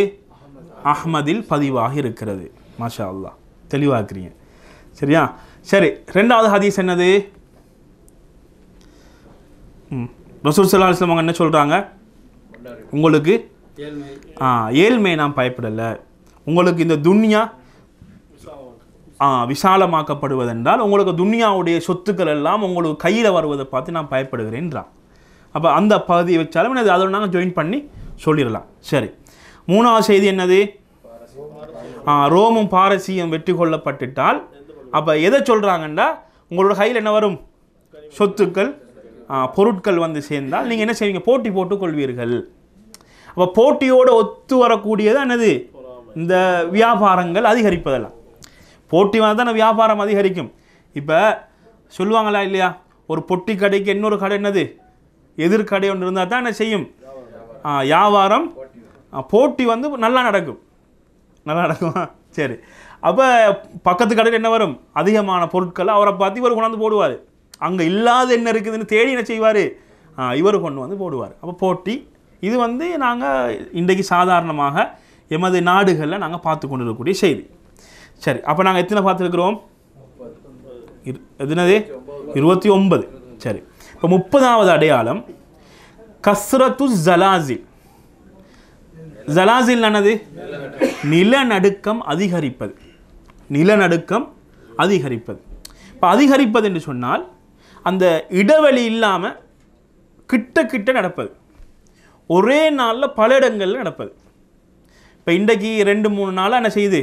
அஹ்மதில் பதிவாக இருக்கிறது மாஷா அல்லா தெளிவாக்குறீங்க சரியா சரி ரெண்டாவது ஹதீஸ் என்னது ரசூர் சல்லா அலுவலாம் என்ன சொல்கிறாங்க உங்களுக்கு ஏழ்மையை நாம் நான் பயப்படலை உங்களுக்கு இந்த துன்யா விசாலமாக்கப்படுவதென்றால் உங்களுக்கு துன்யாவுடைய சொத்துக்கள் எல்லாம் உங்களுக்கு கையில் வருவதை பார்த்து நான் பயப்படுகிறேன்றான் அப்போ அந்த பகுதியை வச்சாலும் என்னது அதோட நாங்கள் ஜாயின் பண்ணி சொல்லிடலாம் சரி மூணாவது செய்தி என்னது ரோமும் பாரசியம் வெற்றி கொள்ளப்பட்டுட்டால் அப்போ எதை சொல்கிறாங்கன்னா உங்களோட கையில் என்ன வரும் சொத்துக்கள் பொருட்கள் வந்து சேர்ந்தால் நீங்கள் என்ன செய்வீங்க போட்டி போட்டுக்கொள்வீர்கள் கொள்வீர்கள் அப்போ போட்டியோடு ஒத்து வரக்கூடியது என்னது இந்த வியாபாரங்கள் அதிகரிப்பதெல்லாம் போட்டி வந்தால் தானே வியாபாரம் அதிகரிக்கும் இப்போ சொல்லுவாங்களா இல்லையா ஒரு பொட்டி கடைக்கு இன்னொரு கடை என்னது எதிர்கடை ஒன்று இருந்தால் தான் என்ன செய்யும் வியாபாரம் போட்டி வந்து நல்லா நடக்கும் நல்லா நடக்குமா சரி அப்போ பக்கத்து கடையில் என்ன வரும் அதிகமான பொருட்களை அவரை பார்த்து இவர் கொண்டாந்து போடுவார் அங்கே இல்லாத என்ன இருக்குதுன்னு தேடி என்ன செய்வார் இவர் கொண்டு வந்து போடுவார் அப்போ போட்டி இது வந்து நாங்கள் இன்றைக்கு சாதாரணமாக எமது நாடுகளில் நாங்கள் பார்த்து கொண்டு இருக்கக்கூடிய செய்தி சரி அப்போ நாங்கள் எத்தனை பார்த்துருக்குறோம் எதுனது இருபத்தி ஒன்பது சரி இப்போ முப்பதாவது அடையாளம் கஸ்ரத்து ஜலாசில் ஜலாசில் என்னது நிலநடுக்கம் அதிகரிப்பது நிலநடுக்கம் அதிகரிப்பது இப்போ அதிகரிப்பது என்று சொன்னால் அந்த இடைவெளி இல்லாமல் கிட்ட கிட்ட நடப்பது ஒரே நாளில் பல இடங்களில் நடப்பது இப்போ இன்றைக்கு ரெண்டு மூணு நாளாக என்ன செய்யுது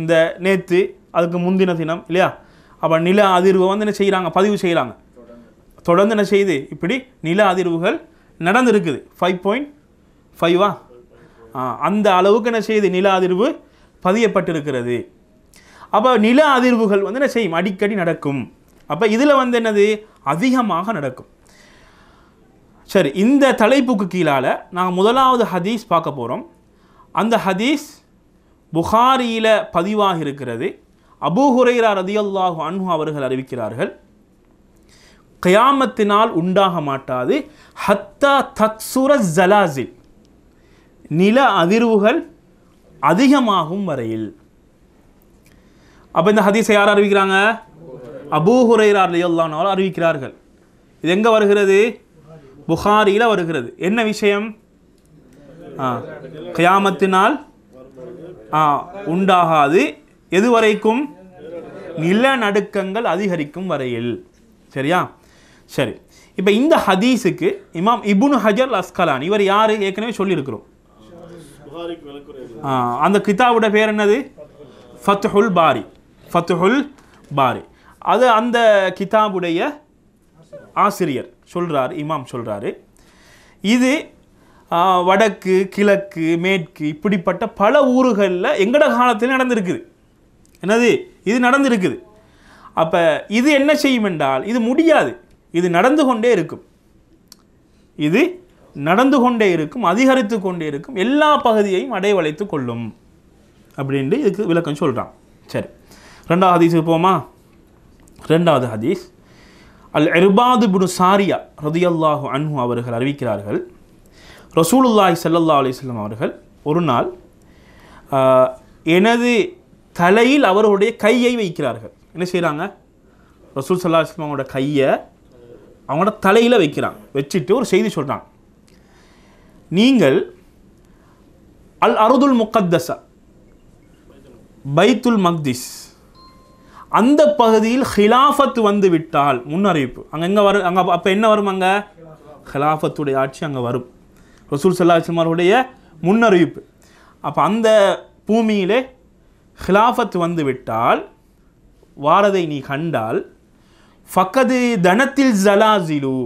இந்த நேற்று அதுக்கு முந்தின தினம் இல்லையா அப்போ நில அதிர்வு வந்து என்ன செய்கிறாங்க பதிவு செய்கிறாங்க தொடர்ந்து என்ன செய்யுது இப்படி நில அதிர்வுகள் நடந்திருக்குது ஃபைவ் பாயிண்ட் ஃபைவா அந்த அளவுக்கு என்ன செய்யுது நில அதிர்வு பதியப்பட்டிருக்கிறது அப்போ நில அதிர்வுகள் வந்து என்ன செய்யும் அடிக்கடி நடக்கும் அப்போ இதில் வந்து என்னது அதிகமாக நடக்கும் சரி இந்த தலைப்புக்கு கீழால் நாங்கள் முதலாவது ஹதீஸ் பார்க்க போகிறோம் அந்த ஹதீஸ் புகாரியில் பதிவாக இருக்கிறது அபூ ஹுரைரா ரதியல்லாஹு அன்ஹு அவர்கள் அறிவிக்கிறார்கள் கயாமத்தினால் உண்டாக மாட்டாது ஹத்தா தத்சுர ஜலாசில் நில அதிர்வுகள் அதிகமாகும் வரையில் அப்போ இந்த ஹதீஸை யார் அறிவிக்கிறாங்க அபூ ஹுரைரா அவர் அறிவிக்கிறார்கள் இது எங்கே வருகிறது புகாரியில் வருகிறது என்ன விஷயம் ஆ கயாமத்தினால் ஆ உண்டாகாது எது வரைக்கும் நிலநடுக்கங்கள் அதிகரிக்கும் வரையில் சரியா சரி இப்போ இந்த ஹதீஸுக்கு இமாம் இபுன் ஹஜர் அஸ்கலான் இவர் யார் ஏற்கனவே சொல்லியிருக்கிறோம் அந்த கிதாவோட பேர் என்னது ஃபத்ஹுல் பாரி ஃபத்ஹுல் பாரி அது அந்த கிதாபுடைய ஆசிரியர் சொல்கிறார் இமாம் சொல்கிறாரு இது வடக்கு கிழக்கு மேற்கு இப்படிப்பட்ட பல ஊர்களில் எங்கட காலத்தில் நடந்திருக்குது என்னது இது நடந்திருக்குது அப்போ இது என்ன செய்யும் என்றால் இது முடியாது இது நடந்து கொண்டே இருக்கும் இது நடந்து கொண்டே இருக்கும் அதிகரித்து கொண்டே இருக்கும் எல்லா பகுதியையும் அடைவழைத்து கொள்ளும் அப்படின்ட்டு இதுக்கு விளக்கம் சொல்கிறான் சரி ரெண்டாவது ஹதீஸுக்கு போமா ரெண்டாவது ஹதீஸ் அல் எர்பாது புனு சாரியா ஹதியல்லாஹு அன்ஹு அவர்கள் அறிவிக்கிறார்கள் ரசூலுல்லாஹி சல்லல்லா அலிஸ்லாம் அவர்கள் ஒரு நாள் எனது தலையில் அவர்களுடைய கையை வைக்கிறார்கள் என்ன செய்கிறாங்க ரசூல் சல்லா அலிஸ்லாம் அவங்களோட கையை அவங்களோட தலையில் வைக்கிறாங்க வச்சுட்டு ஒரு செய்தி சொல்கிறாங்க நீங்கள் அல் அருதுல் முக்கத்தசா பைத்துல் மக்திஸ் அந்த பகுதியில் ஹிலாஃபத் வந்து விட்டால் முன்னறிவிப்பு அங்கே எங்கே வரும் அங்கே அப்போ என்ன வரும் அங்கே ஹிலாஃபத்துடைய ஆட்சி அங்கே வரும் ரசூல் சல்லா முன்னறிவிப்பு அப்போ அந்த பூமியிலே ஹிலாஃபத் வந்து விட்டால் வாரதை நீ கண்டால் ஃபக்கது தனத்தில் ஜலாசிலு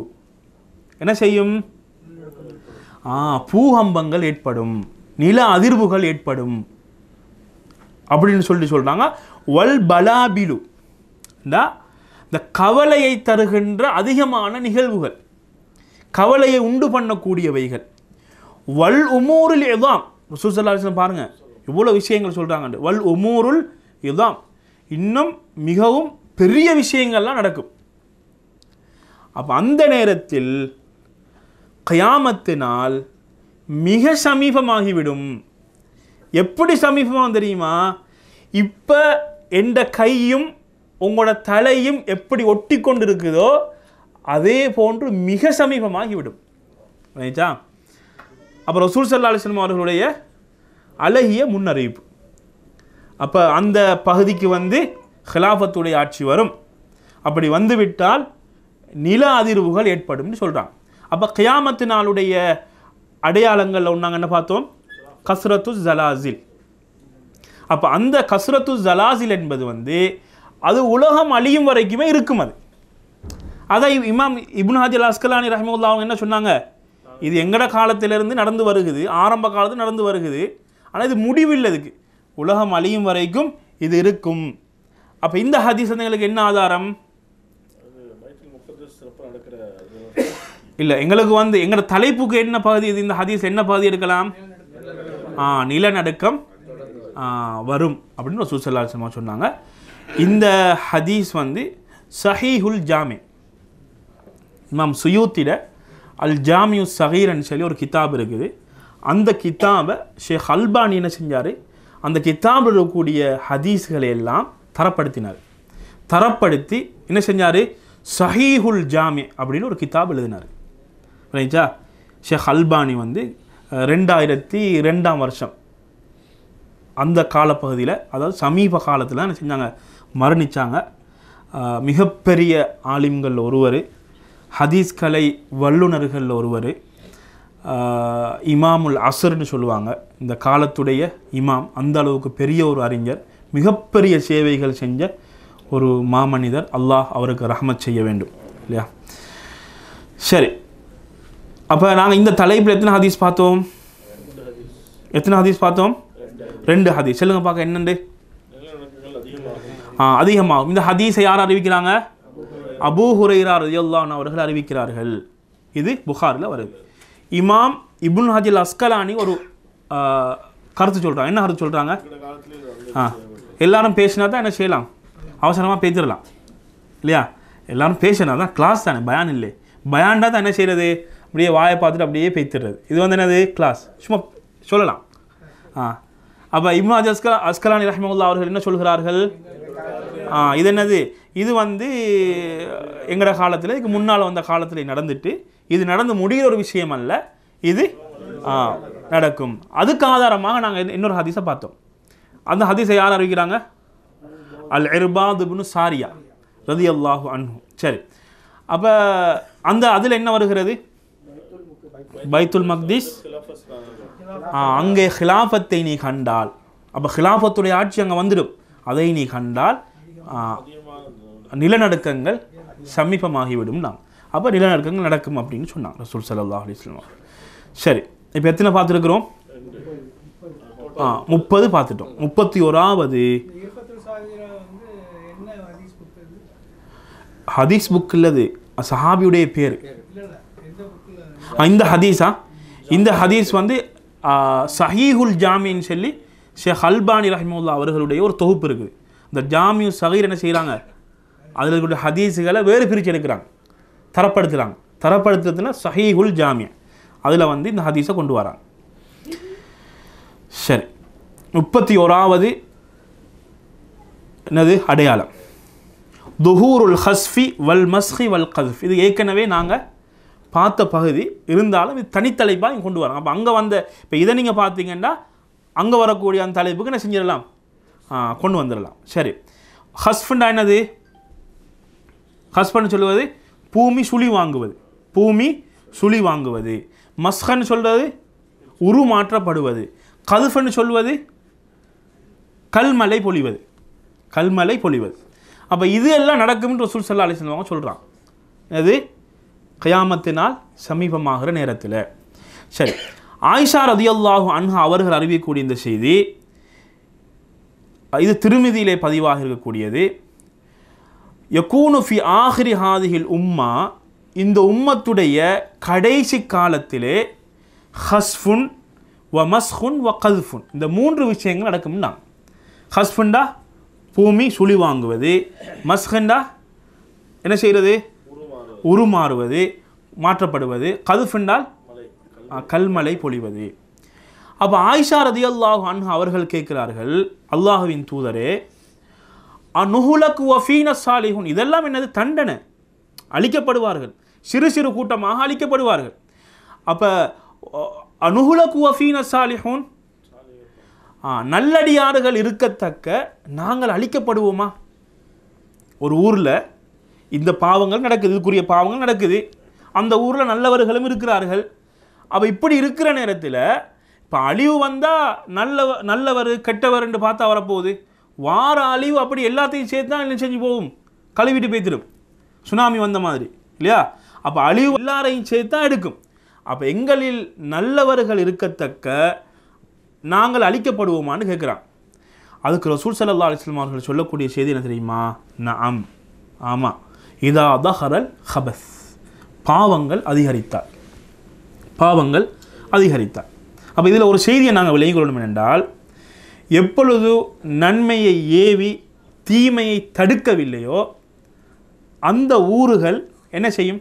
என்ன செய்யும் ஆ பூகம்பங்கள் ஏற்படும் நில அதிர்வுகள் ஏற்படும் அப்படின்னு சொல்லிட்டு சொல்கிறாங்க வல்பலாபிலு பலாபிலு இந்த கவலையை தருகின்ற அதிகமான நிகழ்வுகள் கவலையை உண்டு பண்ணக்கூடியவைகள் வல் உமூரில் எதாம் ரசூசல்லாசன் பாருங்கள் இவ்வளோ விஷயங்கள் சொல்கிறாங்க வல் உமூருள் இதாம் இன்னும் மிகவும் பெரிய விஷயங்கள்லாம் நடக்கும் அப்போ அந்த நேரத்தில் கயாமத்தினால் மிக சமீபமாகிவிடும் எப்படி சமீபமாக தெரியுமா இப்போ எந்த கையும் உங்களோட தலையும் எப்படி ஒட்டி கொண்டு இருக்குதோ அதே போன்று மிக சமீபமாகிவிடும் ரைட்டா அப்புறம் ரசூல் சினிமா அவர்களுடைய அழகிய முன்னறிவிப்பு அப்போ அந்த பகுதிக்கு வந்து ஹிலாஃபத்துடைய ஆட்சி வரும் அப்படி வந்துவிட்டால் நில அதிர்வுகள் ஏற்படும்னு சொல்கிறாங்க அப்போ கியாமத்தினாலுடைய அடையாளங்களில் ஒன்றாங்கன்னு என்ன பார்த்தோம் கஸ்ரத்து ஜலாசில் அப்போ அந்த கஸ்ரத்து ஜலாசில் என்பது வந்து அது உலகம் அழியும் வரைக்குமே இருக்கும் அது அதை இமாம் இப்னு ஹாஜில் அஸ்கலானி ரஹமுல்லா அவங்க என்ன சொன்னாங்க இது எங்கட காலத்திலிருந்து நடந்து வருகுது ஆரம்ப காலத்தில் நடந்து வருகுது ஆனால் இது முடிவில்லை அதுக்கு உலகம் அழியும் வரைக்கும் இது இருக்கும் அப்போ இந்த ஹதீஸ் வந்து எங்களுக்கு என்ன ஆதாரம் இல்லை எங்களுக்கு வந்து எங்களோட தலைப்புக்கு என்ன பகுதி இது இந்த ஹதீஸ் என்ன பகுதி எடுக்கலாம் ஆ நிலநடுக்கம் வரும் அப்படின்னு ரசூல் சல்லா அலிஸ்மா சொன்னாங்க இந்த ஹதீஸ் வந்து சஹீஹுல் ஜாமி இமாம் சுயூத்திட அல் ஜாமியு சஹீர்னு சொல்லி ஒரு கிதாப் இருக்குது அந்த கித்தாபை ஷேக் அல்பானி என்ன செஞ்சார் அந்த கித்தாபில் இருக்கக்கூடிய ஹதீஸ்களை எல்லாம் தரப்படுத்தினார் தரப்படுத்தி என்ன செஞ்சார் சஹீஹுல் ஜாமி அப்படின்னு ஒரு கித்தாப் எழுதினார் புரியுச்சா ஷேக் அல்பானி வந்து ரெண்டாயிரத்தி ரெண்டாம் வருஷம் அந்த காலப்பகுதியில் அதாவது சமீப காலத்தில் என்ன செஞ்சாங்க மரணித்தாங்க மிகப்பெரிய ஆலிம்கள் ஒருவர் ஹதீஸ் கலை வல்லுநர்கள் ஒருவர் இமாமுல் அசர்னு சொல்லுவாங்க இந்த காலத்துடைய இமாம் அந்த அளவுக்கு பெரிய ஒரு அறிஞர் மிகப்பெரிய சேவைகள் செஞ்ச ஒரு மாமனிதர் அல்லாஹ் அவருக்கு ரஹமத் செய்ய வேண்டும் இல்லையா சரி அப்போ நாங்கள் இந்த தலைப்பில் எத்தனை ஹதீஸ் பார்த்தோம் எத்தனை ஹதீஸ் பார்த்தோம் ரெண்டு ஹதீஸ் சொல்லுங்க பார்க்க என்னண்டு அதிகமாகும் இந்த ஹதீஸை யார் அறிவிக்கிறாங்க அபூ ஹுரைரா ரதியுல்லான் அவர்கள் அறிவிக்கிறார்கள் இது புகாரில் வருது இமாம் இபுன் ஹஜில் அஸ்கலானி ஒரு கருத்து சொல்கிறாங்க என்ன கருத்து சொல்கிறாங்க ஆ எல்லாரும் பேசினா தான் என்ன செய்யலாம் அவசரமாக பேசிடலாம் இல்லையா எல்லாரும் பேசினா தான் கிளாஸ் தானே பயான் இல்லை பயான்டா தான் என்ன செய்கிறது அப்படியே வாயை பார்த்துட்டு அப்படியே பேத்துடுறது இது வந்து என்னது கிளாஸ் சும்மா சொல்லலாம் ஆ அப்போ இம்னாஜ் அஸ்கலா அஸ்கலானி ரஹ்மகுல்லா அவர்கள் என்ன சொல்கிறார்கள் இது என்னது இது வந்து எங்களோட காலத்தில் இதுக்கு முன்னால் வந்த காலத்தில் நடந்துட்டு இது நடந்து முடிகிற ஒரு விஷயம் அல்ல இது நடக்கும் அதுக்கு ஆதாரமாக நாங்கள் இன்னொரு ஹதீஸை பார்த்தோம் அந்த ஹதீஸை யார் அறிவிக்கிறாங்க அல் இர்பாதுபுனு சாரியா ரதி அல்லாஹு அன்ஹு சரி அப்போ அந்த அதில் என்ன வருகிறது பைத்துல் மக்தீஸ் அங்கே ஹிலாஃபத்தை நீ கண்டால் அப்போ ஹிலாஃபத்துடைய ஆட்சி அங்கே வந்துடும் அதை நீ கண்டால் நிலநடுக்கங்கள் சமீபமாகிவிடும் நான் அப்போ நிலநடுக்கங்கள் நடக்கும் அப்படின்னு சொன்னாங்க ரசூல் சல்லா அலிஸ்லாம் சரி இப்போ எத்தனை பார்த்துருக்குறோம் ஆ முப்பது பார்த்துட்டோம் முப்பத்தி ஓராவது ஹதீஸ் புக் இல்லது சஹாபியுடைய பேர் இந்த ஹதீஸா இந்த ஹதீஸ் வந்து சஹீஹுல் ஜாமின்னு சொல்லி ஷேக் அல்பானி ரஹிமுல்லா அவர்களுடைய ஒரு தொகுப்பு இருக்குது இந்த ஜாமியு சகீர் என்ன செய்கிறாங்க அதில் இருக்கக்கூடிய ஹதீஸுகளை வேறு பிரித்து எடுக்கிறாங்க தரப்படுத்துகிறாங்க தரப்படுத்துறதுனா சஹீஹுல் ஜாமிய அதில் வந்து இந்த ஹதீஸை கொண்டு வராங்க சரி முப்பத்தி ஓராவது என்னது அடையாளம் துஹூருல் ஹஸ்ஃபி வல் மஸ்ஹி வல் கஸ்ஃப் இது ஏற்கனவே நாங்கள் பார்த்த பகுதி இருந்தாலும் இது தனித்தலைப்பாக கொண்டு வரோம் அப்போ அங்கே வந்த இப்போ இதை நீங்கள் பார்த்தீங்கன்னா அங்கே வரக்கூடிய அந்த தலைப்புக்கு நான் செஞ்சிடலாம் கொண்டு வந்துடலாம் சரி ஹஸ்பண்டா என்னது ஹஸ்பண்ட் சொல்லுவது பூமி சுழி வாங்குவது பூமி சுழி வாங்குவது மஸ்கன் சொல்வது உருமாற்றப்படுவது கதுஃபன் சொல்வது கல்மலை பொழிவது கல்மலை பொழிவது அப்போ இது எல்லாம் நடக்கும்ன்ற சூழ் செல்ல அலை சொல்லுவாங்க சொல்கிறான் அது கயாமத்தினால் சமீபமாகிற நேரத்தில் சரி ஆயிஷா ரதியல்லாஹு அன்ஹா அவர்கள் அறிவிக்கக்கூடிய இந்த செய்தி இது திருமதியிலே பதிவாக இருக்கக்கூடியது யக்கூனு ஃபி ஆஹிரி ஹாதிகில் உம்மா இந்த உம்மத்துடைய கடைசி காலத்திலே ஹஸ்ஃபுன் வ மஸ்ஹுன் வ கல்ஃபுன் இந்த மூன்று விஷயங்கள் நடக்கும்னா ஹஸ்ஃபுண்டா பூமி சுழி வாங்குவது மஸ்ஹண்டா என்ன செய்கிறது உருமாறுவது மாற்றப்படுவது கதுஃபென்றால் கல்மலை பொழிவது அப்போ ஆயிஷா ரதி அல்லாஹ் அன்ஹா அவர்கள் கேட்கிறார்கள் அல்லாஹுவின் தூதரே அனுகுலக்கு சாலிஹுன் இதெல்லாம் என்னது தண்டனை அழிக்கப்படுவார்கள் சிறு சிறு கூட்டமாக அழிக்கப்படுவார்கள் அப்போ அனுகுலக்கு ஒஃபீன சாலிஹுன் நல்லடியார்கள் இருக்கத்தக்க நாங்கள் அழிக்கப்படுவோமா ஒரு ஊரில் இந்த பாவங்கள் நடக்குது இதுக்குரிய பாவங்கள் நடக்குது அந்த ஊரில் நல்லவர்களும் இருக்கிறார்கள் அவள் இப்படி இருக்கிற நேரத்தில் இப்போ அழிவு வந்தால் நல்ல நல்லவர் கெட்டவர் என்று பார்த்தா வரப்போகுது வார அழிவு அப்படி எல்லாத்தையும் சேர்த்து தான் என்ன செஞ்சு போகும் கழுவிட்டு போய்த்திடும் சுனாமி வந்த மாதிரி இல்லையா அப்போ அழிவு எல்லாரையும் சேர்த்து தான் எடுக்கும் அப்போ எங்களில் நல்லவர்கள் இருக்கத்தக்க நாங்கள் அழிக்கப்படுவோமான்னு கேட்குறான் அதுக்கு ரசூல் சல்லா அலிஸ்லாம் அவர்கள் சொல்லக்கூடிய செய்தி என்ன தெரியுமா நான் ஆம் ஆமாம் இதா தஹரல் ஹபஸ் பாவங்கள் அதிகரித்தார் பாவங்கள் அதிகரித்தார் அப்போ இதில் ஒரு செய்தியை நாங்கள் விளங்கிக் என்றால் எப்பொழுது நன்மையை ஏவி தீமையை தடுக்கவில்லையோ அந்த ஊறுகள் என்ன செய்யும்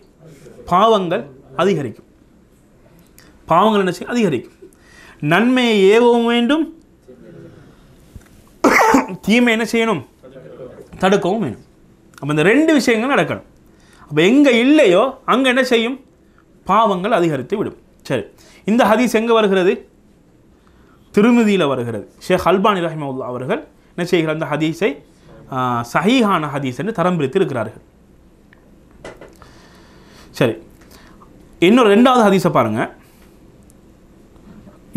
பாவங்கள் அதிகரிக்கும் பாவங்கள் என்ன செய்யும் அதிகரிக்கும் நன்மையை ஏவவும் வேண்டும் தீமை என்ன செய்யணும் தடுக்கவும் வேணும் அப்போ இந்த ரெண்டு விஷயங்கள் நடக்கணும் அப்போ எங்கே இல்லையோ அங்கே என்ன செய்யும் பாவங்கள் அதிகரித்து விடும் சரி இந்த ஹதீஸ் எங்கே வருகிறது திருமதியில் வருகிறது ஷேக் அல்பானி ரஹிமவுல்லா அவர்கள் என்ன செய்கிறார் அந்த ஹதீஸை சஹீஹான ஹதீஸ் என்று தரம் பிரித்து இருக்கிறார்கள் சரி இன்னொரு ரெண்டாவது ஹதீஸை பாருங்கள்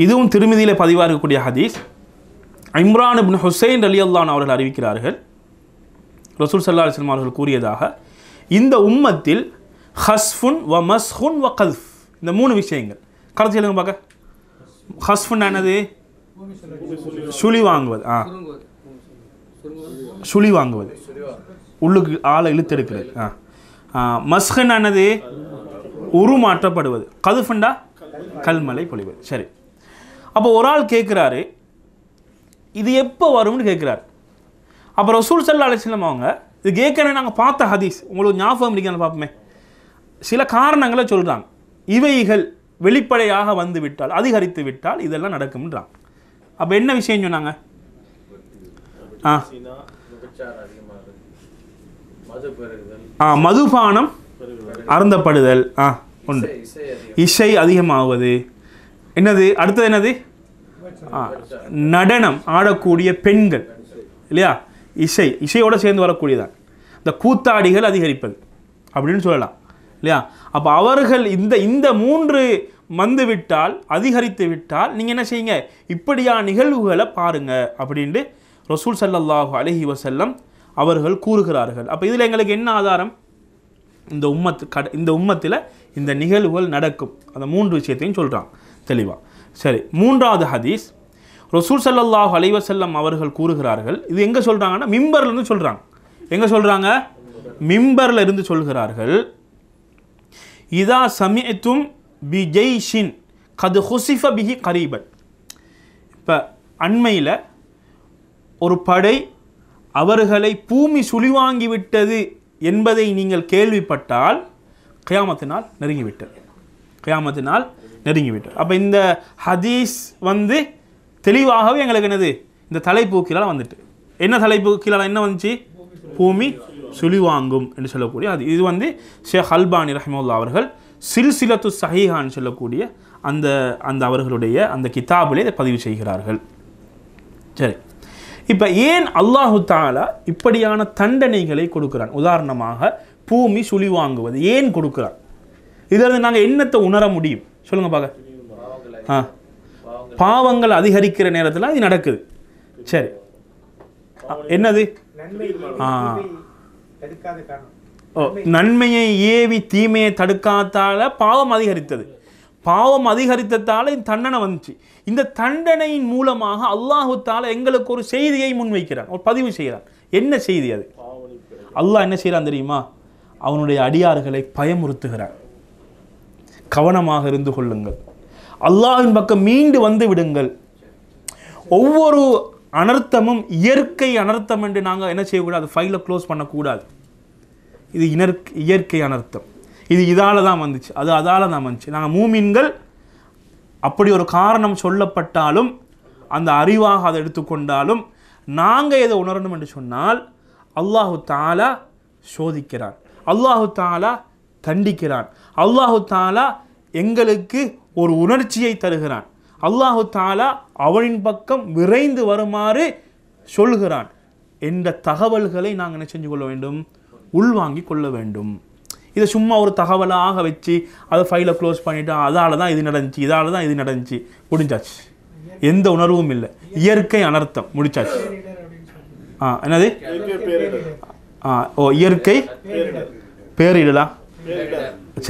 இதுவும் திருமதியில் பதிவாக இருக்கக்கூடிய ஹதீஸ் இம்ரான் இப்னு ஹுசைன் அலி அல்லான் அவர்கள் அறிவிக்கிறார்கள் ரசூல் சல்லா அலிஸ்லாம் அவர்கள் கூறியதாக இந்த உம்மத்தில் ஹஸ்ஃபுன் வ மஸ்ஹுன் வ கல்ஃப் இந்த மூணு விஷயங்கள் கடைசி எழுதுங்க பார்க்க ஹஸ்ஃபுன் என்னது சுழி வாங்குவது ஆ சுழி வாங்குவது உள்ளுக்கு ஆளை இழுத்தெடுக்கிறது ஆ மஸ்ஹன் ஆனது உருமாற்றப்படுவது கதுஃபுண்டா கல்மலை பொழிவது சரி அப்போ ஒரு ஆள் கேட்குறாரு இது எப்போ வரும்னு கேட்குறாரு அப்புறம் ரசூல் சல்லா அலிஸ்லம் அவங்க இதுக்கு ஏற்கனவே நாங்கள் பார்த்த ஹதீஸ் உங்களுக்கு ஞாபகம் இருக்கான்னு பார்ப்போமே சில காரணங்களை சொல்கிறாங்க இவைகள் வெளிப்படையாக வந்து விட்டால் அதிகரித்து விட்டால் இதெல்லாம் நடக்கும்ன்றாங்க அப்போ என்ன விஷயம் சொன்னாங்க ஆ ஆ மதுபானம் அருந்தப்படுதல் ஆ உண்டு இசை அதிகமாவது என்னது அடுத்தது என்னது நடனம் ஆடக்கூடிய பெண்கள் இல்லையா இசை இசையோடு சேர்ந்து வரக்கூடியதான் இந்த கூத்தாடிகள் அதிகரிப்பது அப்படின்னு சொல்லலாம் இல்லையா அப்போ அவர்கள் இந்த இந்த மூன்று வந்து விட்டால் அதிகரித்து விட்டால் நீங்கள் என்ன செய்யுங்க இப்படியா நிகழ்வுகளை பாருங்கள் அப்படின்ட்டு ரசூல் சல்லாஹு அலஹி வசல்லம் அவர்கள் கூறுகிறார்கள் அப்போ இதில் எங்களுக்கு என்ன ஆதாரம் இந்த உம்மத்து கட இந்த உம்மத்தில் இந்த நிகழ்வுகள் நடக்கும் அந்த மூன்று விஷயத்தையும் சொல்கிறான் தெளிவாக சரி மூன்றாவது ஹதீஸ் ரசூல் சல்லாஹ் அலைவசல்லம் அவர்கள் கூறுகிறார்கள் இது எங்கே சொல்கிறாங்கன்னா மிம்பர்லேருந்து சொல்கிறாங்க எங்கே சொல்கிறாங்க மிம்பரில் இருந்து சொல்கிறார்கள் இதா சமயத்தும் பி ஜெய்ஷின் கது ஹுசிஃப பிஹி கரீபன் இப்போ அண்மையில் ஒரு படை அவர்களை பூமி சுழிவாங்கி விட்டது என்பதை நீங்கள் கேள்விப்பட்டால் கயாமத்தினால் நெருங்கிவிட்டது கயாமத்தினால் நெருங்கிவிட்டது அப்போ இந்த ஹதீஸ் வந்து தெளிவாகவே எங்களுக்கு என்னது இந்த தலைப்பு கீழே வந்துட்டு என்ன தலைப்பு கீழே என்ன வந்துச்சு பூமி சுழிவாங்கும் என்று சொல்லக்கூடிய அது இது வந்து ஷேக் அல்பானி ரஹமுல்லா அவர்கள் சில்சிலத்து சஹிஹான்னு சொல்லக்கூடிய அந்த அந்த அவர்களுடைய அந்த கிதாபிலே இதை பதிவு செய்கிறார்கள் சரி இப்போ ஏன் அல்லாஹு தாலா இப்படியான தண்டனைகளை கொடுக்கிறான் உதாரணமாக பூமி சுழி வாங்குவது ஏன் கொடுக்கிறான் இதிலிருந்து நாங்கள் என்னத்தை உணர முடியும் சொல்லுங்கள் பார்க்க ஆ பாவங்கள் அதிகரிக்கிற நேரத்தில் அது நடக்குது சரி என்னது ஆ ஓ நன்மையை ஏவி தீமையை தடுக்காதால பாவம் அதிகரித்தது பாவம் அதிகரித்ததால் தண்டனை வந்துச்சு இந்த தண்டனையின் மூலமாக அல்லாஹுத்தால் எங்களுக்கு ஒரு செய்தியை முன்வைக்கிறான் ஒரு பதிவு செய்கிறான் என்ன செய்தி அது அல்லாஹ் என்ன செய்கிறான் தெரியுமா அவனுடைய அடியார்களை பயமுறுத்துகிறான் கவனமாக இருந்து கொள்ளுங்கள் அல்லாஹின் பக்கம் மீண்டு வந்து விடுங்கள் ஒவ்வொரு அனர்த்தமும் இயற்கை அனர்த்தம் என்று நாங்கள் என்ன செய்யக்கூடாது ஃபைலை க்ளோஸ் பண்ணக்கூடாது இது இனர் இயற்கை அனர்த்தம் இது இதால் தான் வந்துச்சு அது அதால் தான் வந்துச்சு நாங்கள் மூமின்கள் அப்படி ஒரு காரணம் சொல்லப்பட்டாலும் அந்த அறிவாக அதை எடுத்துக்கொண்டாலும் நாங்கள் எதை உணரணும் என்று சொன்னால் அல்லாஹு தாலா சோதிக்கிறான் அல்லாஹு தாலா தண்டிக்கிறான் அல்லாஹு தாலா எங்களுக்கு ஒரு உணர்ச்சியை தருகிறான் அல்லாஹு தாலா அவனின் பக்கம் விரைந்து வருமாறு சொல்கிறான் என்ற தகவல்களை நாங்கள் என்ன செஞ்சு கொள்ள வேண்டும் உள்வாங்கி கொள்ள வேண்டும் இதை சும்மா ஒரு தகவலாக வச்சு அதை ஃபைலை க்ளோஸ் பண்ணிவிட்டு அதால் தான் இது நடந்துச்சு இதால் தான் இது நடந்துச்சு முடிஞ்சாச்சு எந்த உணர்வும் இல்லை இயற்கை அனர்த்தம் முடிச்சாச்சு ஆ என்னது ஆ ஓ இயற்கை பேரிடலா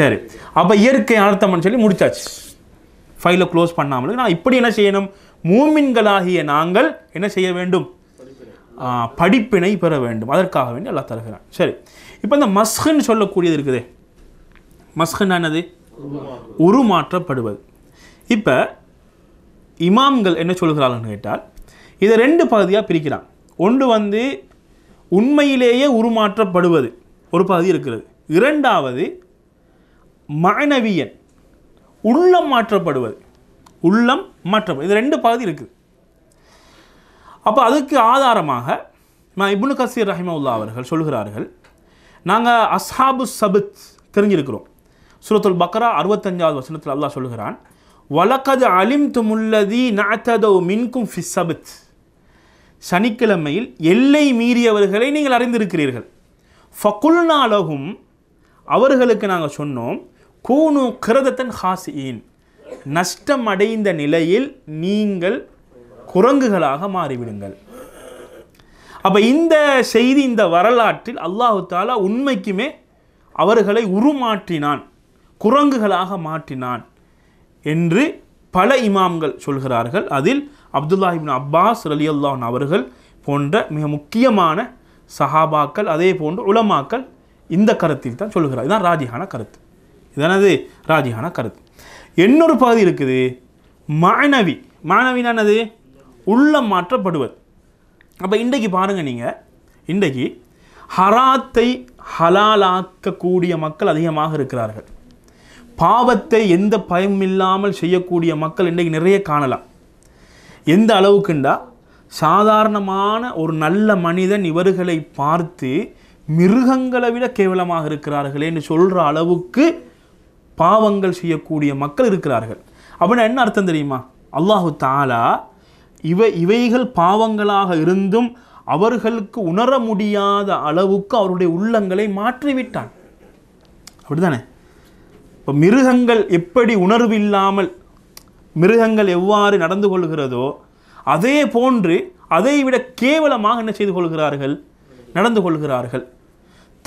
சரி அப்போ இயற்கை அனர்த்தம்னு சொல்லி முடிச்சாச்சு ஃபைலை க்ளோஸ் பண்ணாமல் நான் இப்படி என்ன செய்யணும் மூமின்களாகிய நாங்கள் என்ன செய்ய வேண்டும் படிப்பினை பெற வேண்டும் அதற்காக வேண்டி எல்லா தருகிறான் சரி இப்போ இந்த மஸ்ஹுன்னு சொல்லக்கூடியது இருக்குது மஸ்ஹுன்னா என்னது உருமாற்றப்படுவது இப்போ இமாம்கள் என்ன சொல்கிறார்கள்னு கேட்டால் இதை ரெண்டு பகுதியாக பிரிக்கிறான் ஒன்று வந்து உண்மையிலேயே உருமாற்றப்படுவது ஒரு பகுதி இருக்கிறது இரண்டாவது மனவியன் உள்ளம் மாற்றப்படுவது உள்ளம் மாற்றப்படுவது இது ரெண்டு பகுதி இருக்குது அப்போ அதுக்கு ஆதாரமாக இப்னு கசீர் ரஹிமவுல்லா அவர்கள் சொல்கிறார்கள் நாங்கள் அசாபு சபுத் தெரிஞ்சிருக்கிறோம் சுரத்துல் பக்ரா அறுபத்தஞ்சாவது வசனத்தில் அல்லாஹ் சொல்கிறான் வழக்கது அலிம் துமுல்லதி நாத்ததோ மின்கும் ஃபி சபுத் சனிக்கிழமையில் எல்லை மீறியவர்களை நீங்கள் அறிந்திருக்கிறீர்கள் ஃபகுல்னாலகும் அவர்களுக்கு நாங்கள் சொன்னோம் கூனு கிரதத்தன் ஹாசியின் நஷ்டம் அடைந்த நிலையில் நீங்கள் குரங்குகளாக மாறிவிடுங்கள் அப்போ இந்த செய்தி இந்த வரலாற்றில் அல்லாஹு தாலா உண்மைக்குமே அவர்களை உருமாற்றினான் குரங்குகளாக மாற்றினான் என்று பல இமாம்கள் சொல்கிறார்கள் அதில் அப்துல்லாஹிபின் அப்பாஸ் அலி அல்லான் அவர்கள் போன்ற மிக முக்கியமான சஹாபாக்கள் அதே போன்ற உலமாக்கள் இந்த கருத்தில் தான் சொல்கிறார் இதுதான் ராஜிகான கருத்து இதானது ராஜியான கருத்து இன்னொரு பகுதி இருக்குது மாணவி மாணவினானது உள்ளம் மாற்றப்படுவது அப்போ இன்றைக்கு பாருங்கள் நீங்கள் இன்றைக்கு ஹராத்தை ஹலாலாக்கக்கூடிய மக்கள் அதிகமாக இருக்கிறார்கள் பாவத்தை எந்த பயமும் இல்லாமல் செய்யக்கூடிய மக்கள் இன்றைக்கு நிறைய காணலாம் எந்த அளவுக்குண்டா சாதாரணமான ஒரு நல்ல மனிதன் இவர்களை பார்த்து மிருகங்களை விட கேவலமாக இருக்கிறார்கள் என்று சொல்கிற அளவுக்கு பாவங்கள் செய்யக்கூடிய மக்கள் இருக்கிறார்கள் அப்படின்னா என்ன அர்த்தம் தெரியுமா அல்லாஹு தாலா இவை இவைகள் பாவங்களாக இருந்தும் அவர்களுக்கு உணர முடியாத அளவுக்கு அவருடைய உள்ளங்களை மாற்றிவிட்டான் அப்படிதானே இப்போ மிருகங்கள் எப்படி உணர்வு இல்லாமல் மிருகங்கள் எவ்வாறு நடந்து கொள்கிறதோ அதே போன்று அதை விட கேவலமாக என்ன செய்து கொள்கிறார்கள் நடந்து கொள்கிறார்கள்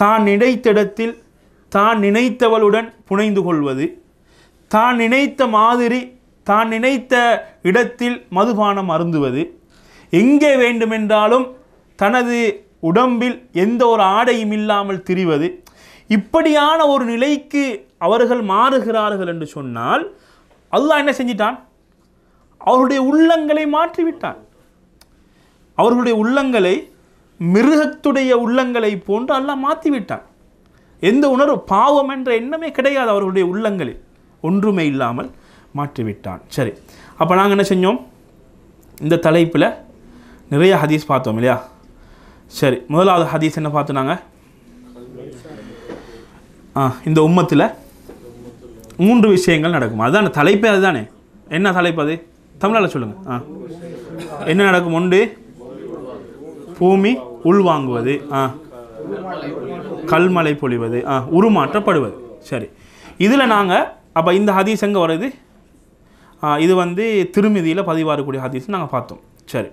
தான் நினைத்திடத்தில் தான் நினைத்தவளுடன் புனைந்து கொள்வது தான் நினைத்த மாதிரி தான் நினைத்த இடத்தில் மதுபானம் அருந்துவது எங்கே வேண்டுமென்றாலும் தனது உடம்பில் எந்த ஒரு ஆடையும் இல்லாமல் திரிவது இப்படியான ஒரு நிலைக்கு அவர்கள் மாறுகிறார்கள் என்று சொன்னால் அல்லாஹ் என்ன செஞ்சிட்டான் அவருடைய உள்ளங்களை மாற்றிவிட்டான் அவர்களுடைய உள்ளங்களை மிருகத்துடைய உள்ளங்களை போன்று அல்லாஹ் மாற்றிவிட்டான் எந்த உணர்வு பாவம் என்ற எண்ணமே கிடையாது அவர்களுடைய உள்ளங்களில் ஒன்றுமே இல்லாமல் மாற்றிவிட்டான் சரி அப்போ நாங்கள் என்ன செஞ்சோம் இந்த தலைப்பில் நிறைய ஹதீஸ் பார்த்தோம் இல்லையா சரி முதலாவது ஹதீஸ் என்ன பார்த்தோம் நாங்கள் இந்த உம்மத்தில் மூன்று விஷயங்கள் நடக்கும் அதுதான் தலைப்பே அதுதானே என்ன தலைப்பு அது தமிழால் சொல்லுங்கள் ஆ என்ன நடக்கும் ஒன்று பூமி உள்வாங்குவது ஆ கல்மலை பொழிவது ஆ உருமாற்றப்படுவது சரி இதில் நாங்கள் அப்போ இந்த ஹதீஸ் எங்கே வருது இது வந்து திருமிதியில் பதிவாகக்கூடிய ஹதீஸ் நாங்கள் பார்த்தோம் சரி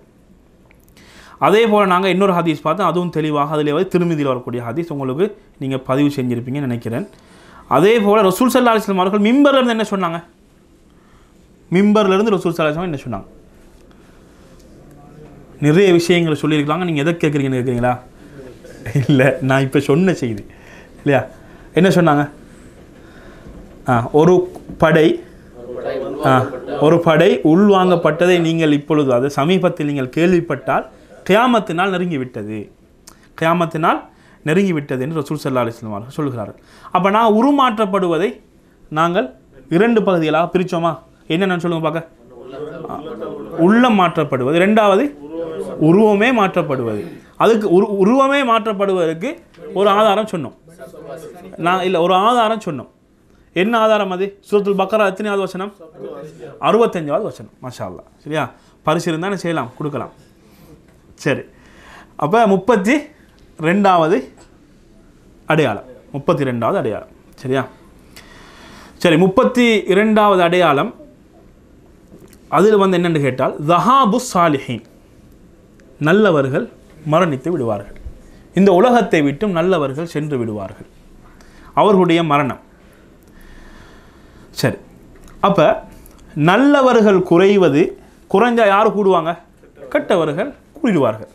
அதே போல் நாங்கள் இன்னொரு ஹதீஸ் பார்த்தோம் அதுவும் தெளிவாக அதில் வந்து திருமதியில் வரக்கூடிய ஹதீஸ் உங்களுக்கு நீங்கள் பதிவு செஞ்சுருப்பீங்கன்னு நினைக்கிறேன் அதே போல் ரசூல் சல்லா அலிஸ்லாம் அவர்கள் மிம்பர்லேருந்து என்ன சொன்னாங்க மிம்பர்லேருந்து ரசூல் சல்லா என்ன சொன்னாங்க நிறைய விஷயங்களை சொல்லியிருக்காங்க நீங்கள் எதை கேட்குறீங்கன்னு கேட்குறீங்களா இல்லை நான் இப்போ சொன்ன செய்தி இல்லையா என்ன சொன்னாங்க ஆ ஒரு படை ஒரு படை உள்வாங்கப்பட்டதை நீங்கள் இப்பொழுது அது சமீபத்தில் நீங்கள் கேள்விப்பட்டால் கியாமத்தினால் நெருங்கிவிட்டது கியாமத்தினால் நெருங்கிவிட்டது என்று ரசூல் சல்லா அலிஸ்லாம் அவர்கள் சொல்கிறார்கள் அப்போ நான் உருமாற்றப்படுவதை நாங்கள் இரண்டு பகுதிகளாக பிரித்தோமா என்னென்னு சொல்லுங்க பார்க்க உள்ளம் மாற்றப்படுவது ரெண்டாவது உருவமே மாற்றப்படுவது அதுக்கு உரு உருவமே மாற்றப்படுவதற்கு ஒரு ஆதாரம் சொன்னோம் நான் இல்லை ஒரு ஆதாரம் சொன்னோம் என்ன ஆதாரம் அது சுரத்துல் பக்கரா எத்தனையாவது வசனம் அறுபத்தஞ்சாவது வசனம் மாஷா சரியா பரிசு இருந்தால் செய்யலாம் கொடுக்கலாம் சரி அப்போ முப்பத்தி ரெண்டாவது அடையாளம் முப்பத்தி ரெண்டாவது அடையாளம் சரியா சரி முப்பத்தி இரண்டாவது அடையாளம் அதில் வந்து என்னென்னு கேட்டால் ஜஹாபு சாலிஹின் நல்லவர்கள் மரணித்து விடுவார்கள் இந்த உலகத்தை விட்டும் நல்லவர்கள் சென்று விடுவார்கள் அவர்களுடைய மரணம் சரி அப்போ நல்லவர்கள் குறைவது குறைஞ்சால் யார் கூடுவாங்க கெட்டவர்கள் கூடிடுவார்கள்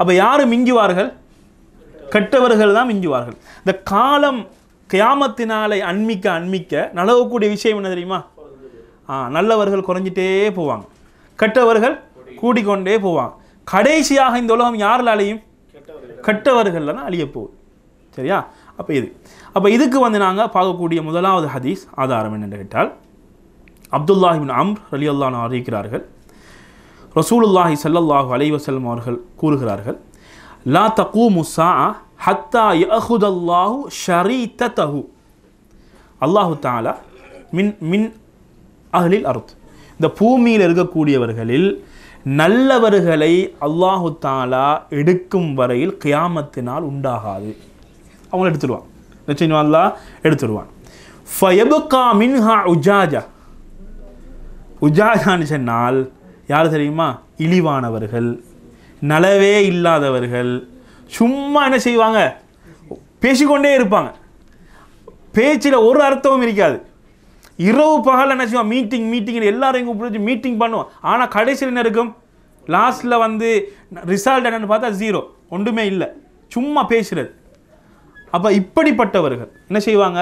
அப்போ யார் மிஞ்சுவார்கள் கெட்டவர்கள் தான் மிஞ்சுவார்கள் இந்த காலம் கியாமத்தினாலே அண்மிக்க அண்மிக்க நலவக்கூடிய விஷயம் என்ன தெரியுமா ஆ நல்லவர்கள் குறைஞ்சிட்டே போவாங்க கெட்டவர்கள் கூடிக்கொண்டே போவாங்க கடைசியாக இந்த உலகம் யாரில் அழியும் கெட்டவர்கள் தான் அழிய போகுது சரியா அப்போ இது அப்போ இதுக்கு வந்து நாங்கள் பார்க்கக்கூடிய முதலாவது ஹதீஸ் ஆதாரம் என்னென்று கேட்டால் அப்துல்லாஹிபின் அம்ர் அலி அல்லான்னு அறிவிக்கிறார்கள் ரசூலுல்லாஹி சல்லல்லாஹு அலைவசல்லம் அவர்கள் கூறுகிறார்கள் லா தகு முசா ஹத்தா யஹுதல்லாஹு ஷரி தகு அல்லாஹு தாலா மின் மின் அகலில் அருத் இந்த பூமியில் இருக்கக்கூடியவர்களில் நல்லவர்களை அல்லாஹு தாலா எடுக்கும் வரையில் கியாமத்தினால் உண்டாகாது அவங்கள எடுத்துடுவான் நிச்சயம் அல்லா எடுத்துடுவான் மின்ஹா உஜாஜா உஜாஜான்னு சொன்னால் யார் தெரியுமா இழிவானவர்கள் நலவே இல்லாதவர்கள் சும்மா என்ன செய்வாங்க பேசிக்கொண்டே இருப்பாங்க பேச்சில் ஒரு அர்த்தமும் இருக்காது இரவு பகல் என்ன செய்வோம் மீட்டிங் மீட்டிங்னு எல்லாரையும் கூப்பிட்டு மீட்டிங் பண்ணுவோம் ஆனால் கடைசியில் என்ன இருக்கும் லாஸ்ட்டில் வந்து ரிசல்ட் என்னென்னு பார்த்தா ஜீரோ ஒன்றுமே இல்லை சும்மா பேசுகிறது அப்போ இப்படிப்பட்டவர்கள் என்ன செய்வாங்க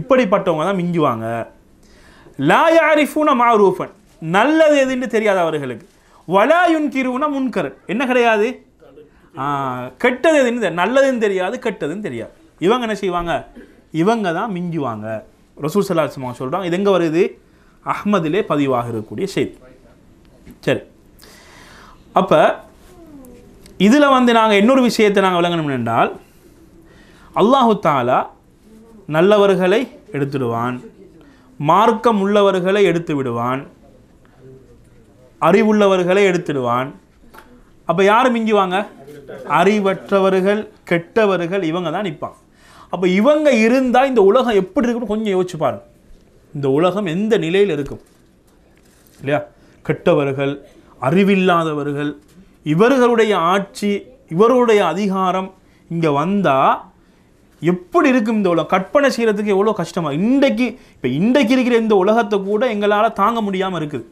இப்படிப்பட்டவங்க தான் மிஞ்சுவாங்க லாயாரிஃபூன மாரூஃபன் நல்லது எதுன்னு தெரியாது அவர்களுக்கு வலாயுன் கிருவுனா முன்கரன் என்ன கிடையாது கெட்டது எதுன்னு நல்லதுன்னு தெரியாது கெட்டதுன்னு தெரியாது இவங்க என்ன செய்வாங்க இவங்க தான் மிஞ்சுவாங்க ரசூல் சல்லா அலிஸ்லாம் சொல்கிறாங்க இது எங்கே வருது அஹ்மதிலே பதிவாக இருக்கக்கூடிய செய்தி சரி அப்போ இதில் வந்து நாங்கள் இன்னொரு விஷயத்தை நாங்கள் விளங்கணும் என்றால் அல்லாஹு தாலா நல்லவர்களை எடுத்துடுவான் மார்க்கம் உள்ளவர்களை எடுத்து விடுவான் அறிவுள்ளவர்களை எடுத்துடுவான் அப்போ யார் மிஞ்சுவாங்க அறிவற்றவர்கள் கெட்டவர்கள் இவங்க தான் நிற்பான் அப்போ இவங்க இருந்தால் இந்த உலகம் எப்படி இருக்குன்னு கொஞ்சம் யோசிச்சு பாருங்க இந்த உலகம் எந்த நிலையில் இருக்கும் இல்லையா கெட்டவர்கள் அறிவில்லாதவர்கள் இவர்களுடைய ஆட்சி இவருடைய அதிகாரம் இங்கே வந்தால் எப்படி இருக்கும் இந்த உலகம் கற்பனை செய்கிறதுக்கு எவ்வளோ கஷ்டமாக இன்றைக்கு இப்போ இன்றைக்கு இருக்கிற இந்த உலகத்தை கூட எங்களால் தாங்க முடியாமல் இருக்குது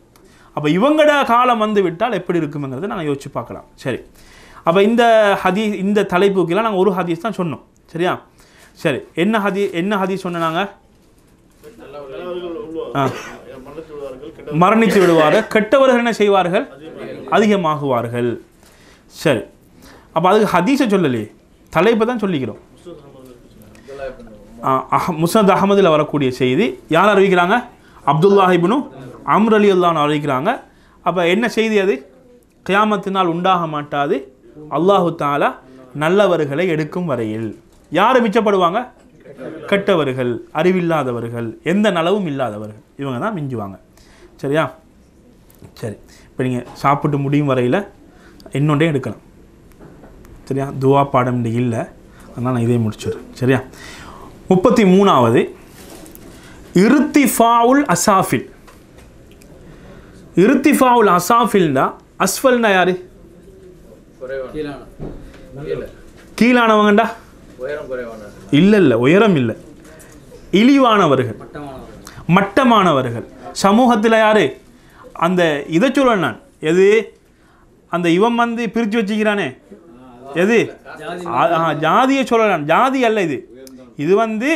அப்போ இவங்கட காலம் வந்து விட்டால் எப்படி இருக்குங்கிறத நாங்கள் யோசிச்சு பார்க்கலாம் சரி அப்போ இந்த ஹதீஸ் இந்த தலைப்புக்கெல்லாம் நாங்கள் ஒரு ஹதீஸ் தான் சொன்னோம் சரியா சரி என்ன ஹதி என்ன ஹதி சொன்னாங்க மரணித்து விடுவார்கள் கெட்டவர்கள் என்ன செய்வார்கள் அதிகமாகுவார்கள் சரி அப்போ அதுக்கு ஹதீஸை சொல்லலே தலைப்பை தான் சொல்லிக்கிறோம் முசத் அகமதில் வரக்கூடிய செய்தி யார் அறிவிக்கிறாங்க அப்துல்லாஹிபுனு அம்ர் அலி அல்லான்னு அறிவிக்கிறாங்க அப்போ என்ன செய்தி அது கியாமத்தினால் உண்டாக மாட்டாது அல்லாஹு தாலா நல்லவர்களை எடுக்கும் வரையில் யார் மிச்சப்படுவாங்க கெட்டவர்கள் அறிவில்லாதவர்கள் எந்த நலவும் இல்லாதவர்கள் இவங்க தான் மிஞ்சுவாங்க சரியா சரி இப்போ நீங்கள் சாப்பிட்டு முடியும் வரையில் இன்னொன்றே எடுக்கலாம் சரியா துவா பாடம் இல்லை அதனால் நான் இதே முடிச்சிடுறேன் சரியா முப்பத்தி மூணாவது இருத்திஃபாவுல் அசாஃபில் இருத்திஃபாவுல் அசாஃபில்னா அஸ்வல்னா யார் கீழானவங்கண்டா இல்லை இல்லை உயரம் இல்லை இழிவானவர்கள் மட்டமானவர்கள் சமூகத்தில் யார் அந்த இதை சொல்லுவேன் நான் எது அந்த இவன் வந்து பிரித்து வச்சுக்கிறானே எது ஜாதியை சொல்லலாம் ஜாதி அல்ல இது இது வந்து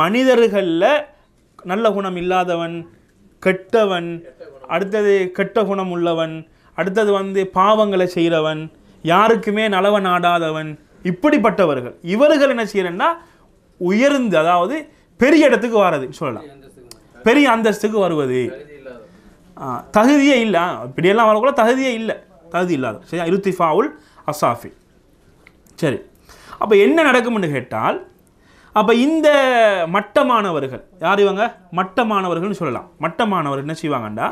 மனிதர்களில் நல்ல குணம் இல்லாதவன் கெட்டவன் அடுத்தது கெட்ட குணம் உள்ளவன் அடுத்தது வந்து பாவங்களை செய்கிறவன் யாருக்குமே நலவன் ஆடாதவன் இப்படிப்பட்டவர்கள் இவர்கள் என்ன செய்யறேன்னா உயர்ந்து அதாவது பெரிய இடத்துக்கு வர்றது சொல்லலாம் பெரிய அந்தஸ்துக்கு வருவது தகுதியே இல்லை இப்படியெல்லாம் வரக்கூட தகுதியே இல்லை தகுதி இல்லாத சரியா இருத்திஃபாவுல் அசாஃபி சரி அப்போ என்ன நடக்கும்னு கேட்டால் அப்போ இந்த மட்டமானவர்கள் யார் இவங்க மட்டமானவர்கள்னு சொல்லலாம் மட்டமானவர்கள் என்ன செய்வாங்கண்டா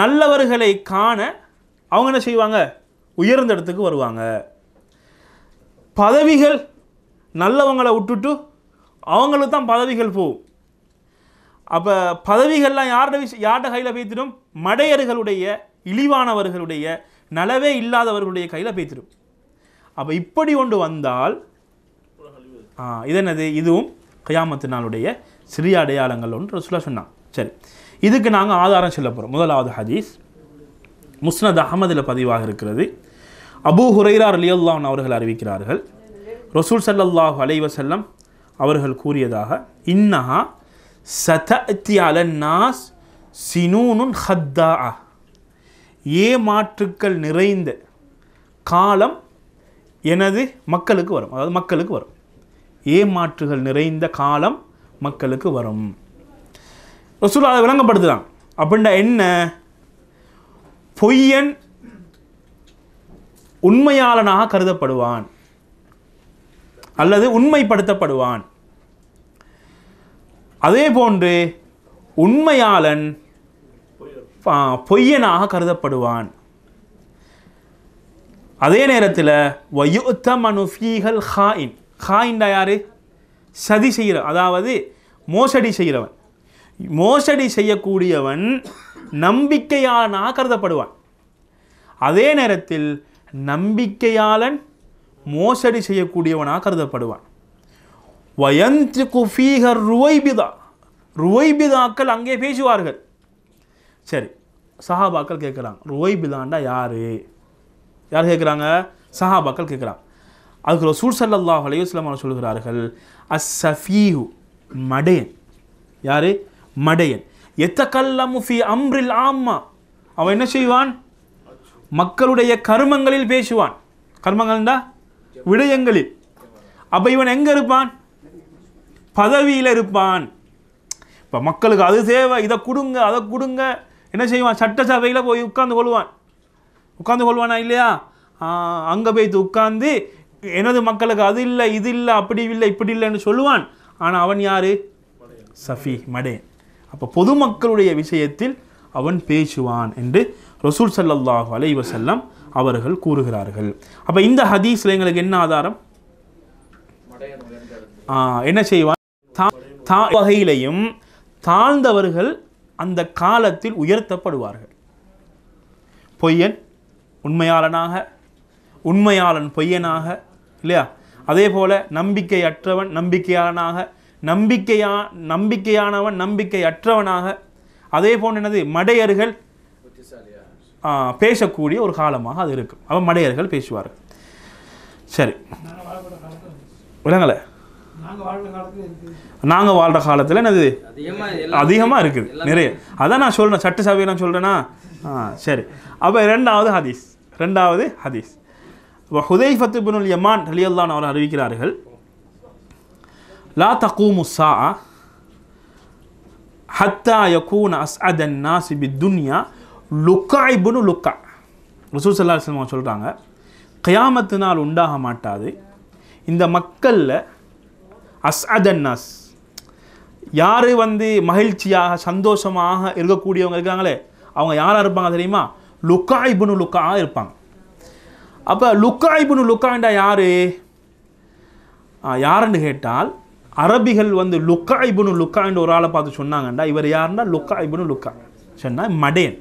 நல்லவர்களை காண அவங்க என்ன செய்வாங்க உயர்ந்த இடத்துக்கு வருவாங்க பதவிகள் நல்லவங்களை விட்டுட்டு அவங்களுக்கு தான் பதவிகள் போகும் அப்போ பதவிகள்லாம் யார்கிட்ட விஷயம் யார்கிட்ட கையில் பேத்திடும் மடையர்களுடைய இழிவானவர்களுடைய நலவே இல்லாதவர்களுடைய கையில் பேத்திடும் அப்போ இப்படி ஒன்று வந்தால் இது என்னது இதுவும் கயாமத்தினாலுடைய சிறிய அடையாளங்கள் ஒன்று சொல்ல சொன்னான் சரி இதுக்கு நாங்கள் ஆதாரம் சொல்ல போகிறோம் முதலாவது ஹதீஸ் முஸ்னத் அகமதில் பதிவாக இருக்கிறது அபு ஹுரைரா அலியல்லான் அவர்கள் அறிவிக்கிறார்கள் ரசூல் சல்லாஹ் அலைவசல்லம் அவர்கள் கூறியதாக இன்னஹா சதி அலன்னாஸ் சினூனுன் ஹத்தா அ ஏமாற்றுக்கள் நிறைந்த காலம் எனது மக்களுக்கு வரும் அதாவது மக்களுக்கு வரும் ஏமாற்றுகள் நிறைந்த காலம் மக்களுக்கு வரும் ரசூல் அதை விளங்கப்படுத்துகிறான் அப்படின்னா என்ன பொய்யன் உண்மையாளனாக கருதப்படுவான் அல்லது உண்மைப்படுத்தப்படுவான் அதே போன்று உண்மையாளன் பொய்யனாக கருதப்படுவான் அதே நேரத்தில் வயுத்த மனுஃபீகல் ஹாயின் ஹாயின்டா யார் சதி செய்கிற அதாவது மோசடி செய்கிறவன் மோசடி செய்யக்கூடியவன் நம்பிக்கையாளனாக கருதப்படுவான் அதே நேரத்தில் நம்பிக்கையாளன் மோசடி செய்யக்கூடியவனாக கருதப்படுவான் வயந்தி குஃபீகர் ருவைபிதா ருவைபிதாக்கள் அங்கே பேசுவார்கள் சரி சஹாபாக்கள் கேட்குறாங்க ருவைபிதாண்டா யார் யார் கேட்குறாங்க சஹாபாக்கள் கேட்குறாங்க அதுக்கு ரசூல் சல்லாஹ் அலையுஸ்லாம் சொல்கிறார்கள் சஃபீஹு மடையன் யார் மடையன் எத்தக்கல்லமுஃபி அம்ரில் ஆம்மா அவன் என்ன செய்வான் மக்களுடைய கர்மங்களில் பேசுவான் கர்மங்கள்டா விடயங்களில் அப்போ இவன் எங்கே இருப்பான் பதவியில் இருப்பான் இப்போ மக்களுக்கு அது தேவை இதை கொடுங்க அதை கொடுங்க என்ன செய்வான் சட்டசபையில் போய் உட்கார்ந்து கொள்வான் உட்கார்ந்து கொள்வானா இல்லையா அங்கே போய்த்து உட்கார்ந்து எனது மக்களுக்கு அது இல்லை இது இல்லை அப்படி இல்லை இப்படி இல்லைன்னு சொல்லுவான் ஆனால் அவன் யார் சஃபி மடேன் அப்போ பொதுமக்களுடைய விஷயத்தில் அவன் பேசுவான் என்று ரசூல் சல்லாஹ் அலை வசல்லம் அவர்கள் கூறுகிறார்கள் அப்போ இந்த ஹதீஸ்ல எங்களுக்கு என்ன ஆதாரம் என்ன செய்வார் வகையிலையும் தாழ்ந்தவர்கள் அந்த காலத்தில் உயர்த்தப்படுவார்கள் பொய்யன் உண்மையாளனாக உண்மையாளன் பொய்யனாக இல்லையா அதே போல நம்பிக்கையற்றவன் நம்பிக்கையாளனாக நம்பிக்கையா நம்பிக்கையானவன் நம்பிக்கையற்றவனாக அதே போல் என்னது மடையர்கள் பேசக்கூடிய ஒரு காலமாக அது இருக்கும் அவன் மடையர்கள் பேசுவார்கள் சரி விலங்கலை நாங்கள் வாழ்கிற காலத்தில் என்னது அதிகமாக இருக்குது நிறைய அதான் நான் சொல்கிறேன் சட்ட சபையை நான் சொல்கிறேன்னா ஆ சரி அப்போ ரெண்டாவது ஹதீஸ் ரெண்டாவது ஹதீஸ் இப்போ ஹுதை ஃபத்துபின் யமான் ரலியல்லான் அவர் அறிவிக்கிறார்கள் லா தக்கூமு முசா ஹத்தா யகூன் அஸ் அதன் நாசிபி துன்யா லுக்கா லுக்கா ரசூல் சல்லா அலுவலம் சொல்கிறாங்க கயாமத்து நாள் உண்டாக மாட்டாது இந்த மக்களில் அஸ் அதன்னஸ் யார் வந்து மகிழ்ச்சியாக சந்தோஷமாக இருக்கக்கூடியவங்க இருக்காங்களே அவங்க யாராக இருப்பாங்க தெரியுமா லுக்கா லுக்காக இருப்பாங்க அப்போ லுக்கா லுக்காண்டா யார் யாருன்னு கேட்டால் அரபிகள் வந்து லுக்கா இபுனு ஒரு ஆளை பார்த்து சொன்னாங்கண்டா இவர் யாருன்னா லுக்கா இபுனு லுக்கா சொன்னால் மடேன்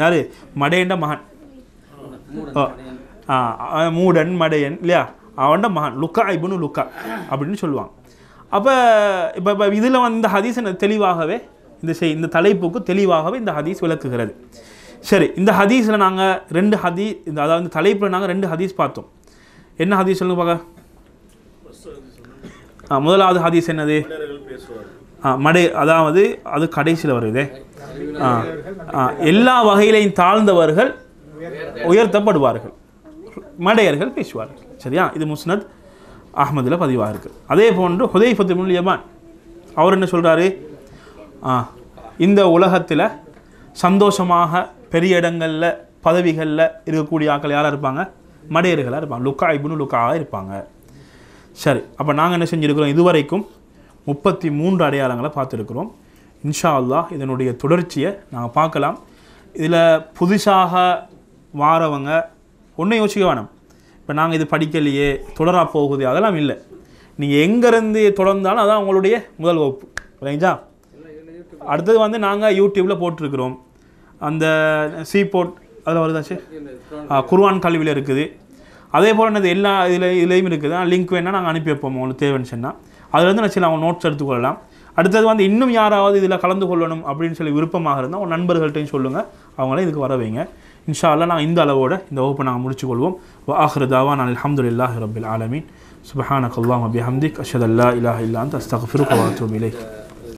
யார் மடையண்ட மகன் மூடன் மடையன் இல்லையா அவன்ட மகன் லுக்கா இப்போ லுக்கா அப்படின்னு சொல்லுவான் அப்போ இப்போ இப்போ இதில் வந்த ஹதீஸ் தெளிவாகவே இந்த செய் இந்த தலைப்புக்கு தெளிவாகவே இந்த ஹதீஸ் விளக்குகிறது சரி இந்த ஹதீஸில் நாங்கள் ரெண்டு ஹதீஸ் இந்த அதாவது இந்த தலைப்பில் நாங்கள் ரெண்டு ஹதீஸ் பார்த்தோம் என்ன ஹதீஸ் சொல்லுங்க பார்க்க முதலாவது ஹதீஸ் என்னது மடை அதாவது அது கடைசியில் வருது எல்லா வகையிலையும் தாழ்ந்தவர்கள் உயர்த்தப்படுவார்கள் மடையர்கள் பேசுவார்கள் சரியா இது முஸ்னத் அஹமதில் பதிவாக இருக்குது அதே போன்று ஹுதை ஃபத்துமுல் யமான் அவர் என்ன சொல்கிறாரு இந்த உலகத்தில் சந்தோஷமாக பெரிய இடங்களில் பதவிகளில் இருக்கக்கூடிய ஆக்கள் யாராக இருப்பாங்க மடையர்களாக இருப்பாங்க லுக்கா இபுனு லுக்காக இருப்பாங்க சரி அப்போ நாங்கள் என்ன செஞ்சுருக்கிறோம் இதுவரைக்கும் முப்பத்தி மூன்று அடையாளங்களை பார்த்துருக்குறோம் இன்ஷா அல்லாஹ் இதனுடைய தொடர்ச்சியை நாங்கள் பார்க்கலாம் இதில் புதுசாக வாரவங்க ஒன்றும் யோசிக்க வேணாம் இப்போ நாங்கள் இது படிக்கலையே தொடராக போகுது அதெல்லாம் இல்லை நீங்கள் எங்கேருந்து தொடர்ந்தாலும் அதான் உங்களுடைய முதல் வகுப்பு இல்லைங்களா அடுத்தது வந்து நாங்கள் யூடியூப்பில் போட்டிருக்கிறோம் அந்த சீ போட் அதில் வருதாச்சு குர்வான் கல்வியில் இருக்குது அதே போல் என்னது எல்லா இதில் இதுலேயும் இருக்குது லிங்க் வேணால் நாங்கள் அனுப்பி வைப்போம் உங்களுக்கு தேவைன்னு சொன்னால் அதுலேருந்து நான் சில அவங்க நோட்ஸ் எடுத்துக்கொள்ளலாம் அடுத்தது வந்து இன்னும் யாராவது இதில் கலந்து கொள்ளணும் அப்படின்னு சொல்லி விருப்பமாக இருந்தால் உங்கள் நண்பர்கள்ட்டையும் சொல்லுங்கள் அவங்கள இதுக்கு வர வைங்க இன்ஷா அல்லா நான் இந்த அளவோட இந்த வகுப்பை நாங்கள் முடிச்சு கொள்வோம் வாஹ்ரதாவா நான் அலமதுல்லாஹ் ரபில் ஆலமீன் சுபஹான கல்லாம் அபி ஹம்திக் அஷதல்லா இல்லாஹ் இலாஹ் இல்லான் அஸ்தஃபிருக்கு வாத்தும் இலை